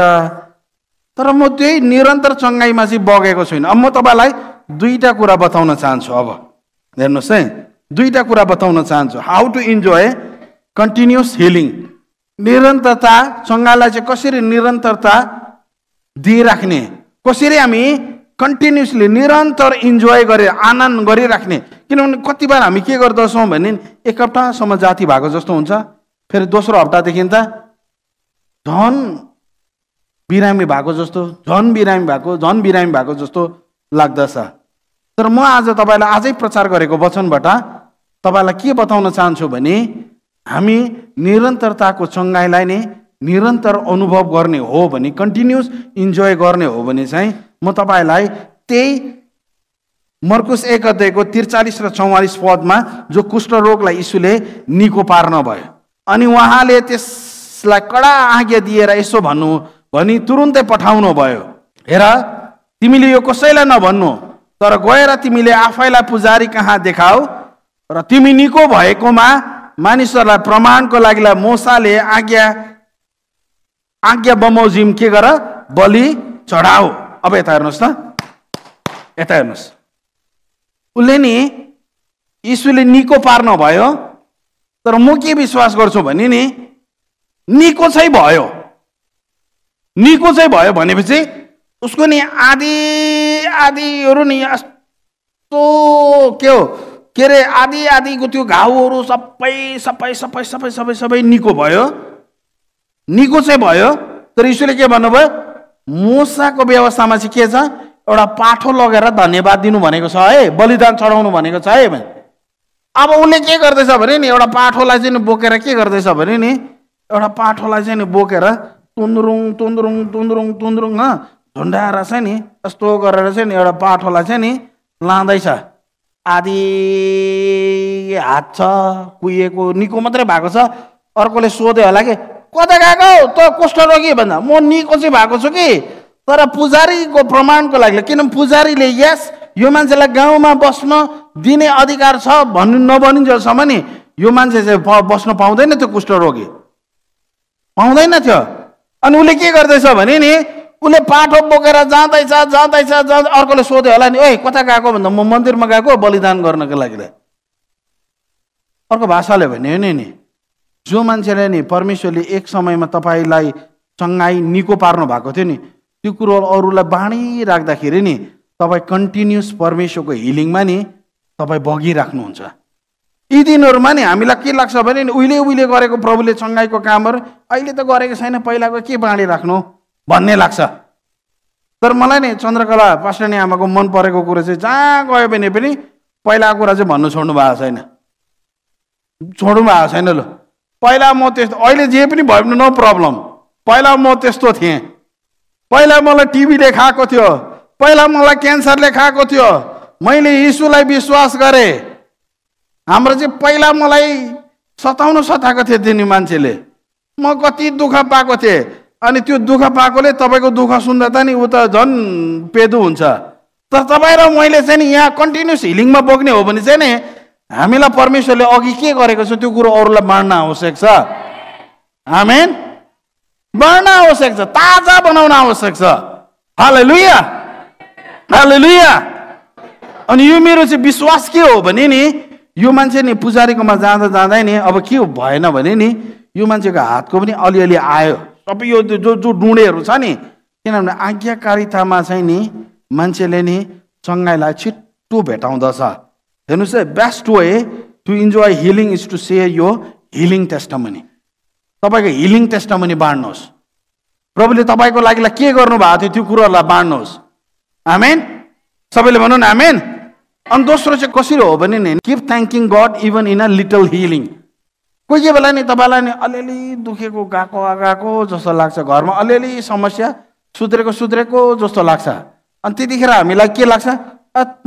तर म त्यही निरन्तर चङ्गाईमा चाहिँ बगेको छुइनँ अब म तपाईँलाई दुईवटा कुरा बताउन चाहन्छु अब हेर्नुहोस् है दुईवटा कुरा बताउन चाहन्छु how to enjoy continuous healing निरन्तरता चङ्गालाई चाहिँ कसरी निरन्तरता दिइराख्ने कसरी हामी कन्टिन्युसली निरन्तर इन्जोय गरे आनन्द गरिराख्ने किनभने कति बार हामी के गर्दछौँ भने एक हप्तासम्म जाति भएको जस्तो हुन्छ फेरि दोस्रो हप्तादेखि त झन बिरामी भएको जस्तो झन बिरामी भएको झन बिरामी भएको जस्तो लाग्दछ तर म आज तपाईँलाई आजै प्रचार गरेको वचनबाट तपाईँलाई के बताउन चाहन्छु भने हामी निरन्तरताको चङ्गाइलाई नै निरन्तर अनुभव गर्ने हो भने कन्टिन्युस इन्जोय गर्ने हो भने चाहिँ म तपाईँलाई त्यही मर्कुस एक त्रिचालिस र चौवालिस पदमा जो कुष्ठरोगलाई यीशुले निको पार्न भयो अनि उहाँले त्यसलाई कडा आज्ञा दिएर यसो भन्नु भनी तुरुन्तै पठाउनु भयो हेर तिमीले यो कसैलाई नभन्नु तर गएर तिमीले आफैलाई पुजारी कहाँ देखाऊ र तिमी निको भएकोमा मानिसहरूलाई प्रमाणको लागि मोसाले आज्ञा आज्ञा बमोजिम के गर बलि चढाऊ अब यता हेर्नुहोस् त यता हेर्नुहोस् उसले नि यीशुले निको पार्न भयो तर म के विश्वास गर्छु भने नि निको चाहिँ भयो निको चाहिँ भयो भनेपछि उसको नि आदि आधीहरू नि यस्तो के हो के अरे आदि आधीको त्यो घाउहरू सबै सबै सबै सबै सबै सबै निको भयो निको चाहिँ भयो तर यीशुले के भन्नुभयो मुसाको व्यवस्थामा चाहिँ के छ एउटा पाठो लगेर धन्यवाद दिनु भनेको छ है बलिदान चढाउनु भनेको छ है अब उसले के गर्दैछ भने नि एउटा पाठोलाई चाहिँ बोकेर के गर्दैछ भने नि एउटा पाठोलाई चाहिँ नि बोकेर तुन्द्रुङ तुन्द्रुङ तुन्द्रुङ तुन्द्रुङ झुन्डाएर चाहिँ नि यस्तो गरेर चाहिँ नि एउटा पाठोलाई चाहिँ नि लाँदैछ आधी हात छ कुहिएको निको मात्रै भएको छ अर्कोले सोध्यो होला कि कता गएको त कुष्ठरोगी भन्दा म निको चाहिँ भएको छु कि तर पुजारीको प्रमाणको लागि किन पुजारीले यस यो मान्छेलाई गाउँमा बस्न दिने अधिकार छ भन्नु नभनिन्जेलसम्म नि यो मान्छे चाहिँ बस्न पाउँदैन थियो कुष्ठरोगी पाउँदैन थियो अनि उसले के गर्दैछ भने नि उसले पाठो बोकेर जाँदैछ जाँदैछ जाँदै अर्कोले सोध्यो होला नि ओ कता गएको भन्दा म मन्दिरमा गएको बलिदान गर्नको लागि अर्को भाषाले भन्यो नि जो मान्छेले नि परमेश्वरले एक समयमा तपाईँलाई चङ्गाई निको पार्नु भएको थियो नि त्यो कुरो अरूलाई बाँडिराख्दाखेरि नि तपाईँ कन्टिन्युस परमेश्वरको हिलिङमा नि तपाईँ बगिराख्नुहुन्छ यी दिनहरूमा नि हामीलाई के लाग्छ भने नि उहिले उहिले गरेको प्रभुले चङ्गाईको कामहरू अहिले त गरेको छैन पहिलाको के बाँडिराख्नु भन्ने लाग्छ तर मलाई नि चन्द्रकला पास्टरनी आमाको मन परेको कुरो चाहिँ जहाँ गयो भने पनि पहिलाको कुरा चाहिँ भन्नु छोड्नु भएको छैन छोड्नु भएको छैन ल पहिला म त्यस्तो अहिले जे पनि भयो भने नो प्रब्लम पहिला म त्यस्तो थिएँ पहिला मलाई टिभी खाएको थियो पहिला मलाई क्यान्सरले खाएको थियो मैले यिसुलाई विश्वास गरेँ हाम्रो चाहिँ पहिला मलाई सताउन सताएको थियो दिने मान्छेले म कति दुःख पाएको थिएँ अनि त्यो दुःख पाएकोले तपाईँको दुःख सुन्दा त नि ऊ त झन् पेदु हुन्छ तर तपाईँ र मैले चाहिँ नि यहाँ कन्टिन्युस हिलिङमा बोक्ने हो भने चाहिँ नि हामीलाई परमेश्वरले अघि के गरेको छ त्यो कुरो अरूलाई बाँड्न आवश्यक छ आमेन बाँड्न आवश्यक छ ताजा बनाउन आवश्यक छ हालै लुया हालै लुया अनि यो मेरो चाहिँ विश्वास के हो भने नि यो मान्छे नि पुजारीकोमा जाँदा जाँदै नि अब के भएन भने नि यो मान्छेको हातको पनि अलिअलि आयो सबै यो जो जो डुँडेहरू छ नि किनभने आज्ञाकारितामा चाहिँ नि मान्छेले नि चङ्गाइलाई छिट्टो भेटाउँदछ हेर्नुहोस् है best way to enjoy healing is to share यो हिलिङ टेस्टमनी तपाईँको हिलिङ टेस्टमनी बाँड्नुहोस् प्रभुले तपाईँको लागि के गर्नु भएको थियो त्यो कुरोहरूलाई बाँड्नुहोस् आमेन सबैले भनौँ न आमेन अनि दोस्रो चाहिँ कसरी हो भने नि keep thanking God even in a little healing कोही कोही बेला नि तपाईँलाई नि अलिअलि दुखेको गएको गएको जस्तो लाग्छ घरमा अलिअलि समस्या सुध्रेको सुध्रेको जस्तो लाग्छ अनि त्यतिखेर हामीलाई के लाग्छ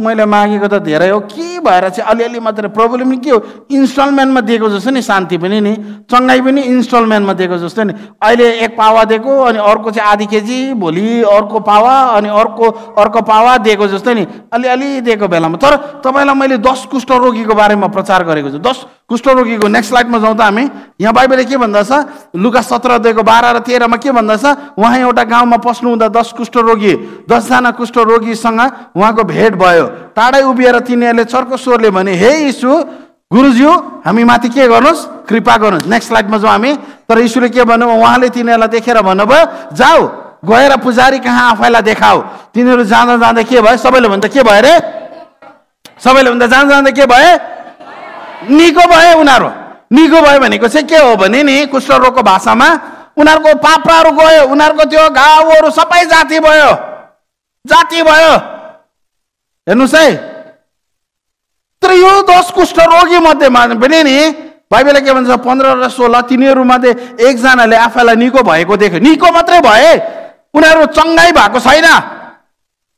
मैले मागेको त धेरै हो के भएर चाहिँ अलिअलि मात्रै प्रब्लम के हो इन्स्टलमेन्टमा दिएको जस्तो नि शान्ति पनि नि चङ्गाई पनि इन्स्टलमेन्टमा दिएको जस्तो नि अहिले एक पावा दिएको अनि अर्को चाहिँ आधी केजी भोलि अर्को पावा अनि अर्को अर्को पावा दिएको जस्तो नि अलिअलि दिएको बेलामा तर तपाईँलाई मैले दस कुष्ठ रोगीको बारेमा प्रचार गरेको छु दस कुष्ठरोगीको नेक्स्ट स्लाइडमा जाउँ त हामी यहाँ बाइबलले के भन्दछ लुगा सत्र दिएको बाह्र र तेह्रमा के भन्दछ उहाँ एउटा गाउँमा पस्नुहुँदा दस कुष्ठरोगी दसजना कुष्ठरोगीसँग उहाँको भेट भयो टाढै उभिएर तिनीहरूले चर्को स्वरले भने हे यीशु गुरुज्यू हामी माथि के गर्नुहोस् कृपा गर्नुहोस् नेक्स्ट स्लाइडमा जाउँ हामी तर यीशुले के भन्नुभयो उहाँले तिनीहरूलाई देखेर भन्नुभयो जाऊ गएर पुजारी कहाँ आफैलाई देखाऊ तिनीहरू जाँदा जाँदा के भयो सबैले भन्दा के भयो अरे सबैले भन्दा जाँदा जाँदा के भयो निको भए उनीहरू निको भयो भनेको चाहिँ के हो भने नि कुष्ठरोगको भाषामा उनीहरूको पाप्राहरू गयो उनीहरूको त्यो घाउहरू सबै जाति भयो जाति भयो हेर्नुहोस् है तर यो दस कुष्ठरोगी मध्येमा पनि नि बेला के भन्छ पन्ध्र र सोह्र तिनीहरूमध्ये एकजनाले आफैलाई निको भएको देख्यो निको मात्रै भए उनीहरू चङ्गाइ भएको छैन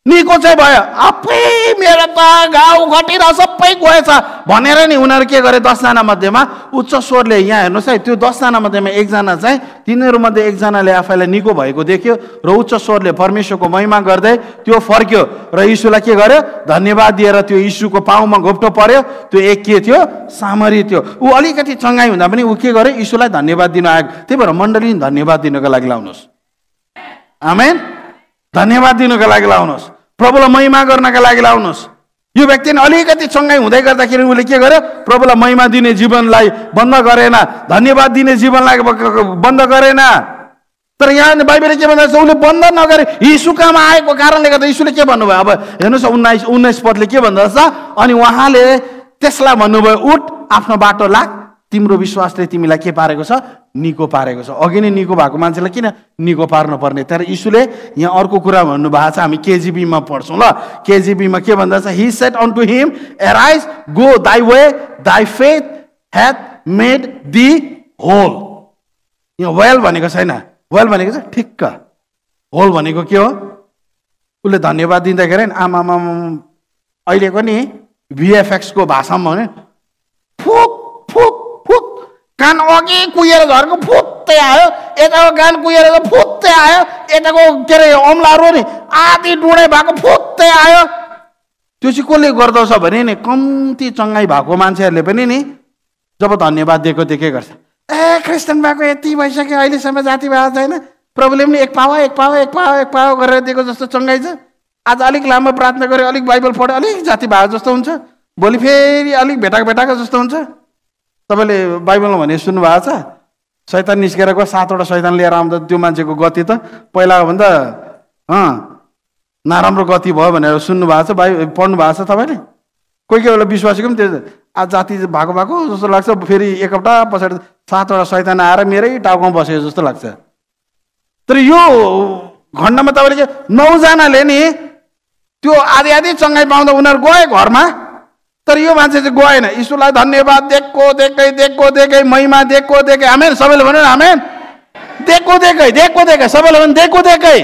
निको चाहिँ भयो आफै मेरो त गाउँ घटेर सबै गएछ भनेर नि उनीहरू के गरे दसजना मध्येमा उच्च स्वरले यहाँ हेर्नुहोस् है त्यो दसजना मध्येमा एकजना चाहिँ तिनीहरूमध्ये एकजनाले आफैलाई निको भएको देख्यो र उच्च स्वरले परमेश्वरको महिमा गर्दै त्यो फर्क्यो र इसुलाई के गर्यो धन्यवाद दिएर त्यो इसुको पाउमा घोप्टो पर्यो त्यो एक के थियो सामरी थियो ऊ अलिकति चङ्गाई हुँदा पनि ऊ के गर्यो इसुलाई धन्यवाद दिनु आयो त्यही भएर मण्डली धन्यवाद दिनको लागि लाउनुहोस् आमेन धन्यवाद दिनुको लागि लाउनुहोस् प्रभुलाई महिमा गर्नका लागि लाउनुहोस् यो व्यक्ति नै अलिकति चङ्गाइ हुँदै गर्दाखेरि उसले के गर्यो प्रभुलाई महिमा दिने जीवनलाई बन्द गरेन धन्यवाद दिने जीवनलाई बन्द गरेन तर यहाँ बाइबलले के भन्दा उसले बन्द नगरे यीशुकामा आएको कारणले गर्दा यीशुले के भन्नुभयो अब हेर्नुहोस् उन्नाइस उन्नाइस पदले के भन्दो रहेछ अनि उहाँले त्यसलाई भन्नुभयो उठ आफ्नो बाटो लाग तिम्रो विश्वासले तिमीलाई के पारेको छ निको पारेको छ अघि नै निको भएको मान्छेलाई किन निको पार्नु पर्ने तर इसुले यहाँ अर्को कुरा भन्नुभएको छ हामी केजिबीमा पढ्छौँ ल केजिबीमा के भन्दा he said unto him arise go thy way thy faith hath made thee whole यहाँ वेल भनेको छैन वेल भनेको छ ठिक्क होल भनेको के हो उसले धन्यवाद दिँदाखेरि आमामा अहिलेको नि भिएफएक्सको भाषामा भने फुक फुक कान अघि कुहिएर झरेको फुत्तै आयो यताको कान कुहिएर फुत्तै आयो यताको के अरे औम्लाहरू नि आधी डुँडै भएको फुत्तै आयो त्यो चाहिँ कसले गर्दछ भने नि कम्ती चङ्गाइ भएको मान्छेहरूले पनि नि जब धन्यवाद दिएको त्यो गर्छ ए क्रिस्चियन भएको यति भइसक्यो अहिलेसम्म जाति भएको छैन प्रब्लम नि एक पावा एक पावा एक पावा एक पावा गरेर दिएको जस्तो चङ्गाइ छ आज अलिक लामो प्रार्थना गऱ्यो अलिक बाइबल पढ्यो अलिक जाति भएको जस्तो हुन्छ भोलि फेरि अलिक भेटाएको भेटाएको जस्तो हुन्छ तपाईँले बाइबलमा भने सुन्नुभएको छ शैतान निस्केर गयो सातवटा सैतान लिएर आउँदा त्यो मान्छेको गति त पहिलाको भन्दा अँ नराम्रो गति भयो भनेर सुन्नु भएको छ बाइ पढ्नु भएको छ तपाईँले कोही कोही बेला विश्वासीको पनि त्यो आज जाति भएको भएको जस्तो लाग्छ फेरि एक हप्ता पछाडि सातवटा शैतान आएर मेरै टाउकोमा बसेको जस्तो लाग्छ तर यो खण्डमा तपाईँले नौजनाले नि त्यो आधी आधी चङ्गाई पाउँदा उनीहरू गए घरमा तर यो मान्छे चाहिँ गएन यीशुलाई धन्यवाद दिएको दिएकै दिएको दिएकै महिमा दिएको दिएकै हामी सबैले भन्यो हामी दिएको दिएकै दिएको दिएकै सबैले भन्यो दिएको दिएकै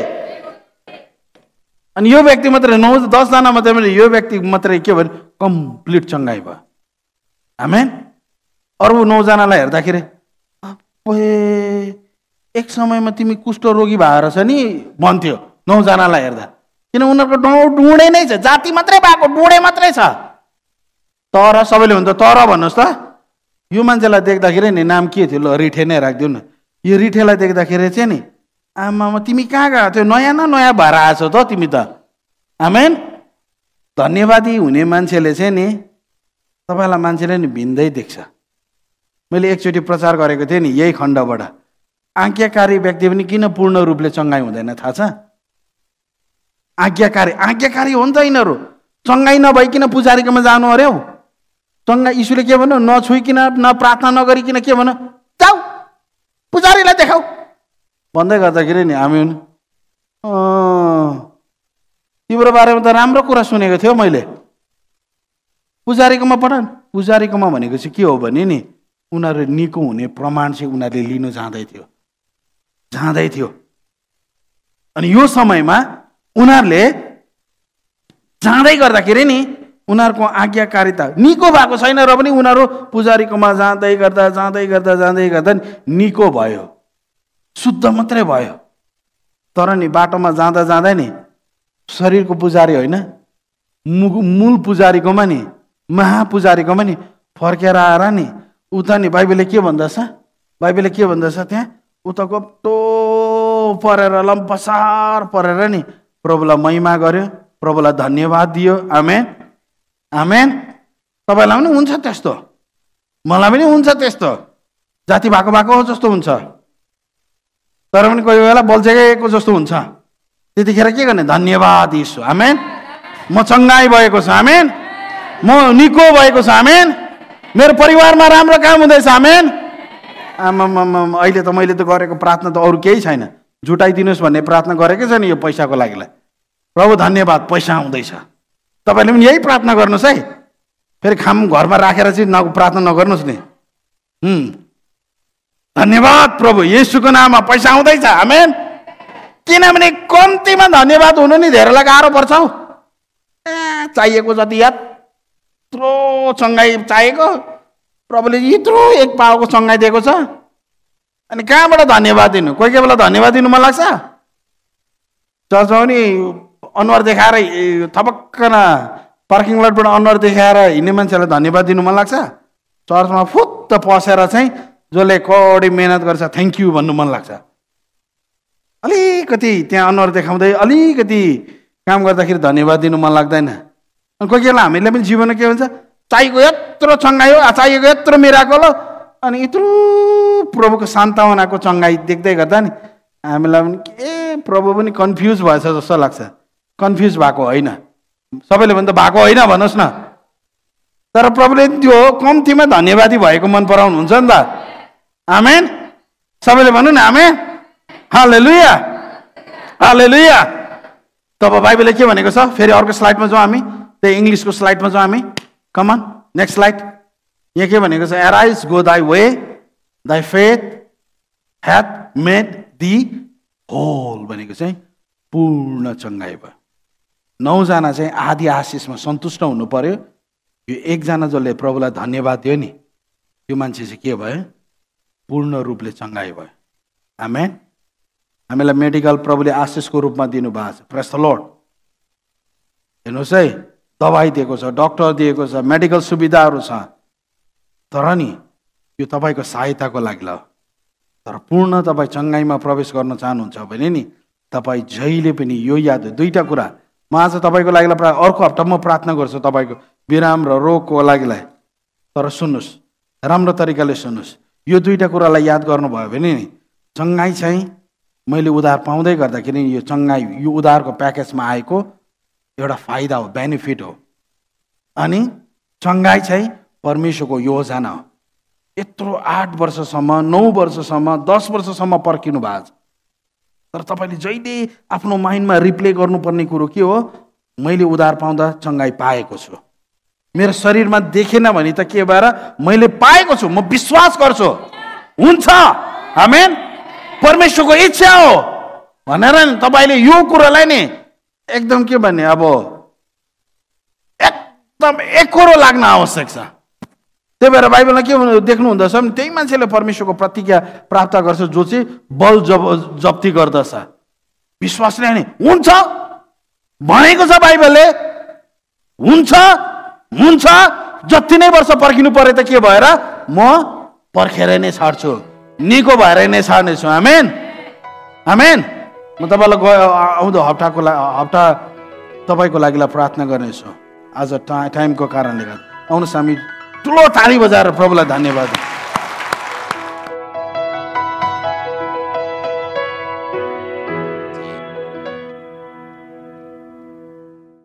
अनि यो व्यक्ति मात्रै नौ दसजना मात्रै मैले यो व्यक्ति मात्रै के भन्यो कम्प्लिट चङ्गाइ भयो आमेन अरू नौजनालाई हेर्दाखेरि एक समयमा तिमी कुष्ठरोगी भएर छ नि भन्थ्यो नौजनालाई हेर्दा किन उनीहरूको डुँडे नै छ जाति मात्रै भएको डुँडे मात्रै छ तर सबैले हुन्छ तर भन्नुहोस् त यो मान्छेलाई देख्दाखेरि नि नाम के थियो ल रिठे नै राखिदिऊ न यो रिठेलाई देख्दाखेरि चाहिँ नि आमामा तिमी कहाँ गएको थियौ नयाँ न नयाँ भएर आएछ त तिमी त आमेन धन्यवादी हुने मान्छेले चाहिँ नि तपाईँलाई मान्छेले नि भिन्दै देख्छ मैले एकचोटि प्रचार गरेको थिएँ नि यही खण्डबाट आज्ञाकारी व्यक्ति पनि किन पूर्ण रूपले चङ्गाई हुँदैन थाहा छ आज्ञाकारी आज्ञाकारी हो नि त यिनीहरू चङ्गाई नभइकन पुजारीकोमा जानु अरे हौ सँगै यीशुले के भन्यो नछुइकन न प्रार्थना नगरिकन के भन्यो जाऊ पुजारीलाई देखाऊ भन्दै गर्दाखेरि नि हामी तिम्रो बारेमा त राम्रो कुरा सुनेको थियो मैले पुजारीकोमा पठाउनु पुजारीकोमा भनेको चाहिँ के हो भने नि उनीहरू निको हुने प्रमाण चाहिँ उनीहरूले लिनु जाँदै थियो जाँदै थियो अनि यो समयमा उनीहरूले जाँदै गर्दाखेरि नि उनीहरूको आज्ञाकारिता निको भएको छैन र पनि उनीहरू पुजारीकोमा जाँदै गर्दा जाँदै गर्दा जाँदै गर्दा निको भयो शुद्ध मात्रै भयो तर नि बाटोमा जाँदा जाँदै नि शरीरको पुजारी होइन मूल पुजारीकोमा नि महापुजारीकोमा नि फर्केर आएर नि उता नि बाइबलले के भन्दछ बाइबलले के भन्दछ त्यहाँ उताको टो परेर लम्पसार परेर नि प्रभुलाई महिमा गर्यो प्रभुलाई धन्यवाद दियो आमेन आमेन तपाईँलाई पनि हुन्छ त्यस्तो मलाई पनि हुन्छ त्यस्तो जाति भएको भएको हो जस्तो हुन्छ तर पनि कोही बेला बल्झेको जस्तो हुन्छ त्यतिखेर के गर्ने धन्यवाद यीशु आमेन म चङ्गाई भएको छु आमेन म निको भएको छु आमेन मेरो परिवारमा राम्रो काम हुँदैछ आमेन आमामा अहिले त मैले त गरेको प्रार्थना त अरू केही छैन जुटाइदिनुहोस् भन्ने प्रार्थना गरेकै छ नि यो पैसाको लागिलाई प्रभु धन्यवाद पैसा आउँदैछ तपाईँले पनि यही प्रार्थना गर्नुहोस् है फेरि खाम घरमा राखेर चाहिँ न प्रार्थना नगर्नुहोस् नि धन्यवाद प्रभु यसुको नाममा पैसा आउँदैछ हामी किनभने कम्तीमा धन्यवाद हुनु नि धेरैलाई गाह्रो पर्छ हौ ए चाहिएको जति यत्रो चङ्गाई चाहिएको प्रभुले यत्रो एक पावाको चङ्गाई दिएको छ अनि कहाँबाट धन्यवाद दिनु कोही कोही बेला धन्यवाद दिनु मन लाग्छ चर्चमा नि अनुहार देखाएर थपक्कन पार्किङ लटबाट अनुहार देखाएर हिँड्ने मान्छेलाई धन्यवाद दिनु मन लाग्छ चर्चमा फुत्त पसेर चाहिँ जसले कडी मेहनत गर्छ थ्याङ्क यू भन्नु मन लाग्छ अलिकति त्यहाँ अनुहार देखाउँदै अलिकति काम गर्दाखेरि धन्यवाद दिनु मन लाग्दैन अनि कोही कोही बेला हामीले पनि जीवनमा के भन्छ चाहिएको यत्रो चङ्गायो चाहिएको यत्रो मिराको ल अनि यत्रो प्रभुको सान्तावनाको चङ्गाई देख्दै गर्दा नि हामीलाई पनि के प्रभु पनि कन्फ्युज भएछ जस्तो लाग्छ कन्फ्युज भएको होइन सबैले भन्दा भएको होइन भन्नुहोस् न तर प्रभुले त्यो कम्तीमा धन्यवादी भएको मन हुन्छ नि त आमेन सबैले भनौँ न आमेन हाले लुया हाले लुया तब बाइबलले के भनेको छ फेरि अर्को स्लाइडमा जाउँ हामी त्यही इङ्ग्लिसको स्लाइडमा जाउँ हामी कमन नेक्स्ट स्लाइड यहाँ के भनेको छ arise go thy way thy faith hath made thee whole भनेको चाहिँ पूर्ण चङ्गाइ भयो नौजना चाहिँ आदि आशिषमा सन्तुष्ट हुनु पर्यो यो एकजना जसले प्रभुलाई धन्यवाद दियो नि त्यो मान्छे चाहिँ के भयो पूर्ण रूपले चङ्गाइ भयो आमे हामीलाई मेडिकल प्रभुले आशिषको रूपमा दिनुभएको छ प्रेस लोड हेर्नुहोस् है दबाई दिएको छ डक्टर दिएको छ मेडिकल सुविधाहरू छ तर नि यो तपाईँको सहायताको लागि ल तर पूर्ण तपाईँ चङ्गाइमा प्रवेश गर्न चाहनुहुन्छ भने नि तपाईँ जहिले पनि यो याद दुईवटा कुरा म आज तपाईँको लागि अर्को हप्ता म प्रार्थना गर्छु तपाईँको बिराम र रोगको लागिलाई तर सुन्नुहोस् राम्रो तरिकाले सुन्नुहोस् यो दुईवटा कुरालाई याद गर्नुभयो भने नि चङ्गाई चाहिँ मैले उधार पाउँदै गर्दाखेरि यो चङ्गाई यो उधारको प्याकेजमा आएको एउटा फाइदा हो बेनिफिट हो अनि चङ्गाई चाहिँ परमेश्वरको योजना हो यत्रो आठ वर्षसम्म नौ वर्षसम्म दस वर्षसम्म पर्खिनु भएको छ तर तपाईँले जहिले आफ्नो माइन्डमा रिप्ले गर्नुपर्ने कुरो के हो मैले उधार पाउँदा चङ्गाई पाएको छु मेरो शरीरमा देखेन भने त के भएर मैले पाएको छु म विश्वास गर्छु हुन्छ आमेन परमेश्वरको इच्छा हो भनेर नि तपाईँले यो कुरोलाई नि एकदम के भन्ने अब एकदम एकरो लाग्न आवश्यक छ त्यही भएर बाइबलमा के देख्नुहुँदछ भने त्यही मान्छेले परमेश्वरको प्रतिज्ञा प्राप्त गर्छ जो चाहिँ बल जब जप्ती गर्दछ विश्वासले ल्याउने हुन्छ भनेको छ बाइबलले हुन्छ हुन्छ जति नै वर्ष पर्खिनु परे त के भएर म पर्खेर नै छाड्छु निको भएर नै छाड्नेछु आमेन आमेन म तपाईँलाई गयो आउँदो हप्ताको ला हप्ता तपाईँको लागि प्रार्थना गर्नेछु आज टा टाइमको कारणले गर्दा आउनुहोस् हामी ठुलो ताली बजाएर प्रभुलाई धन्यवाद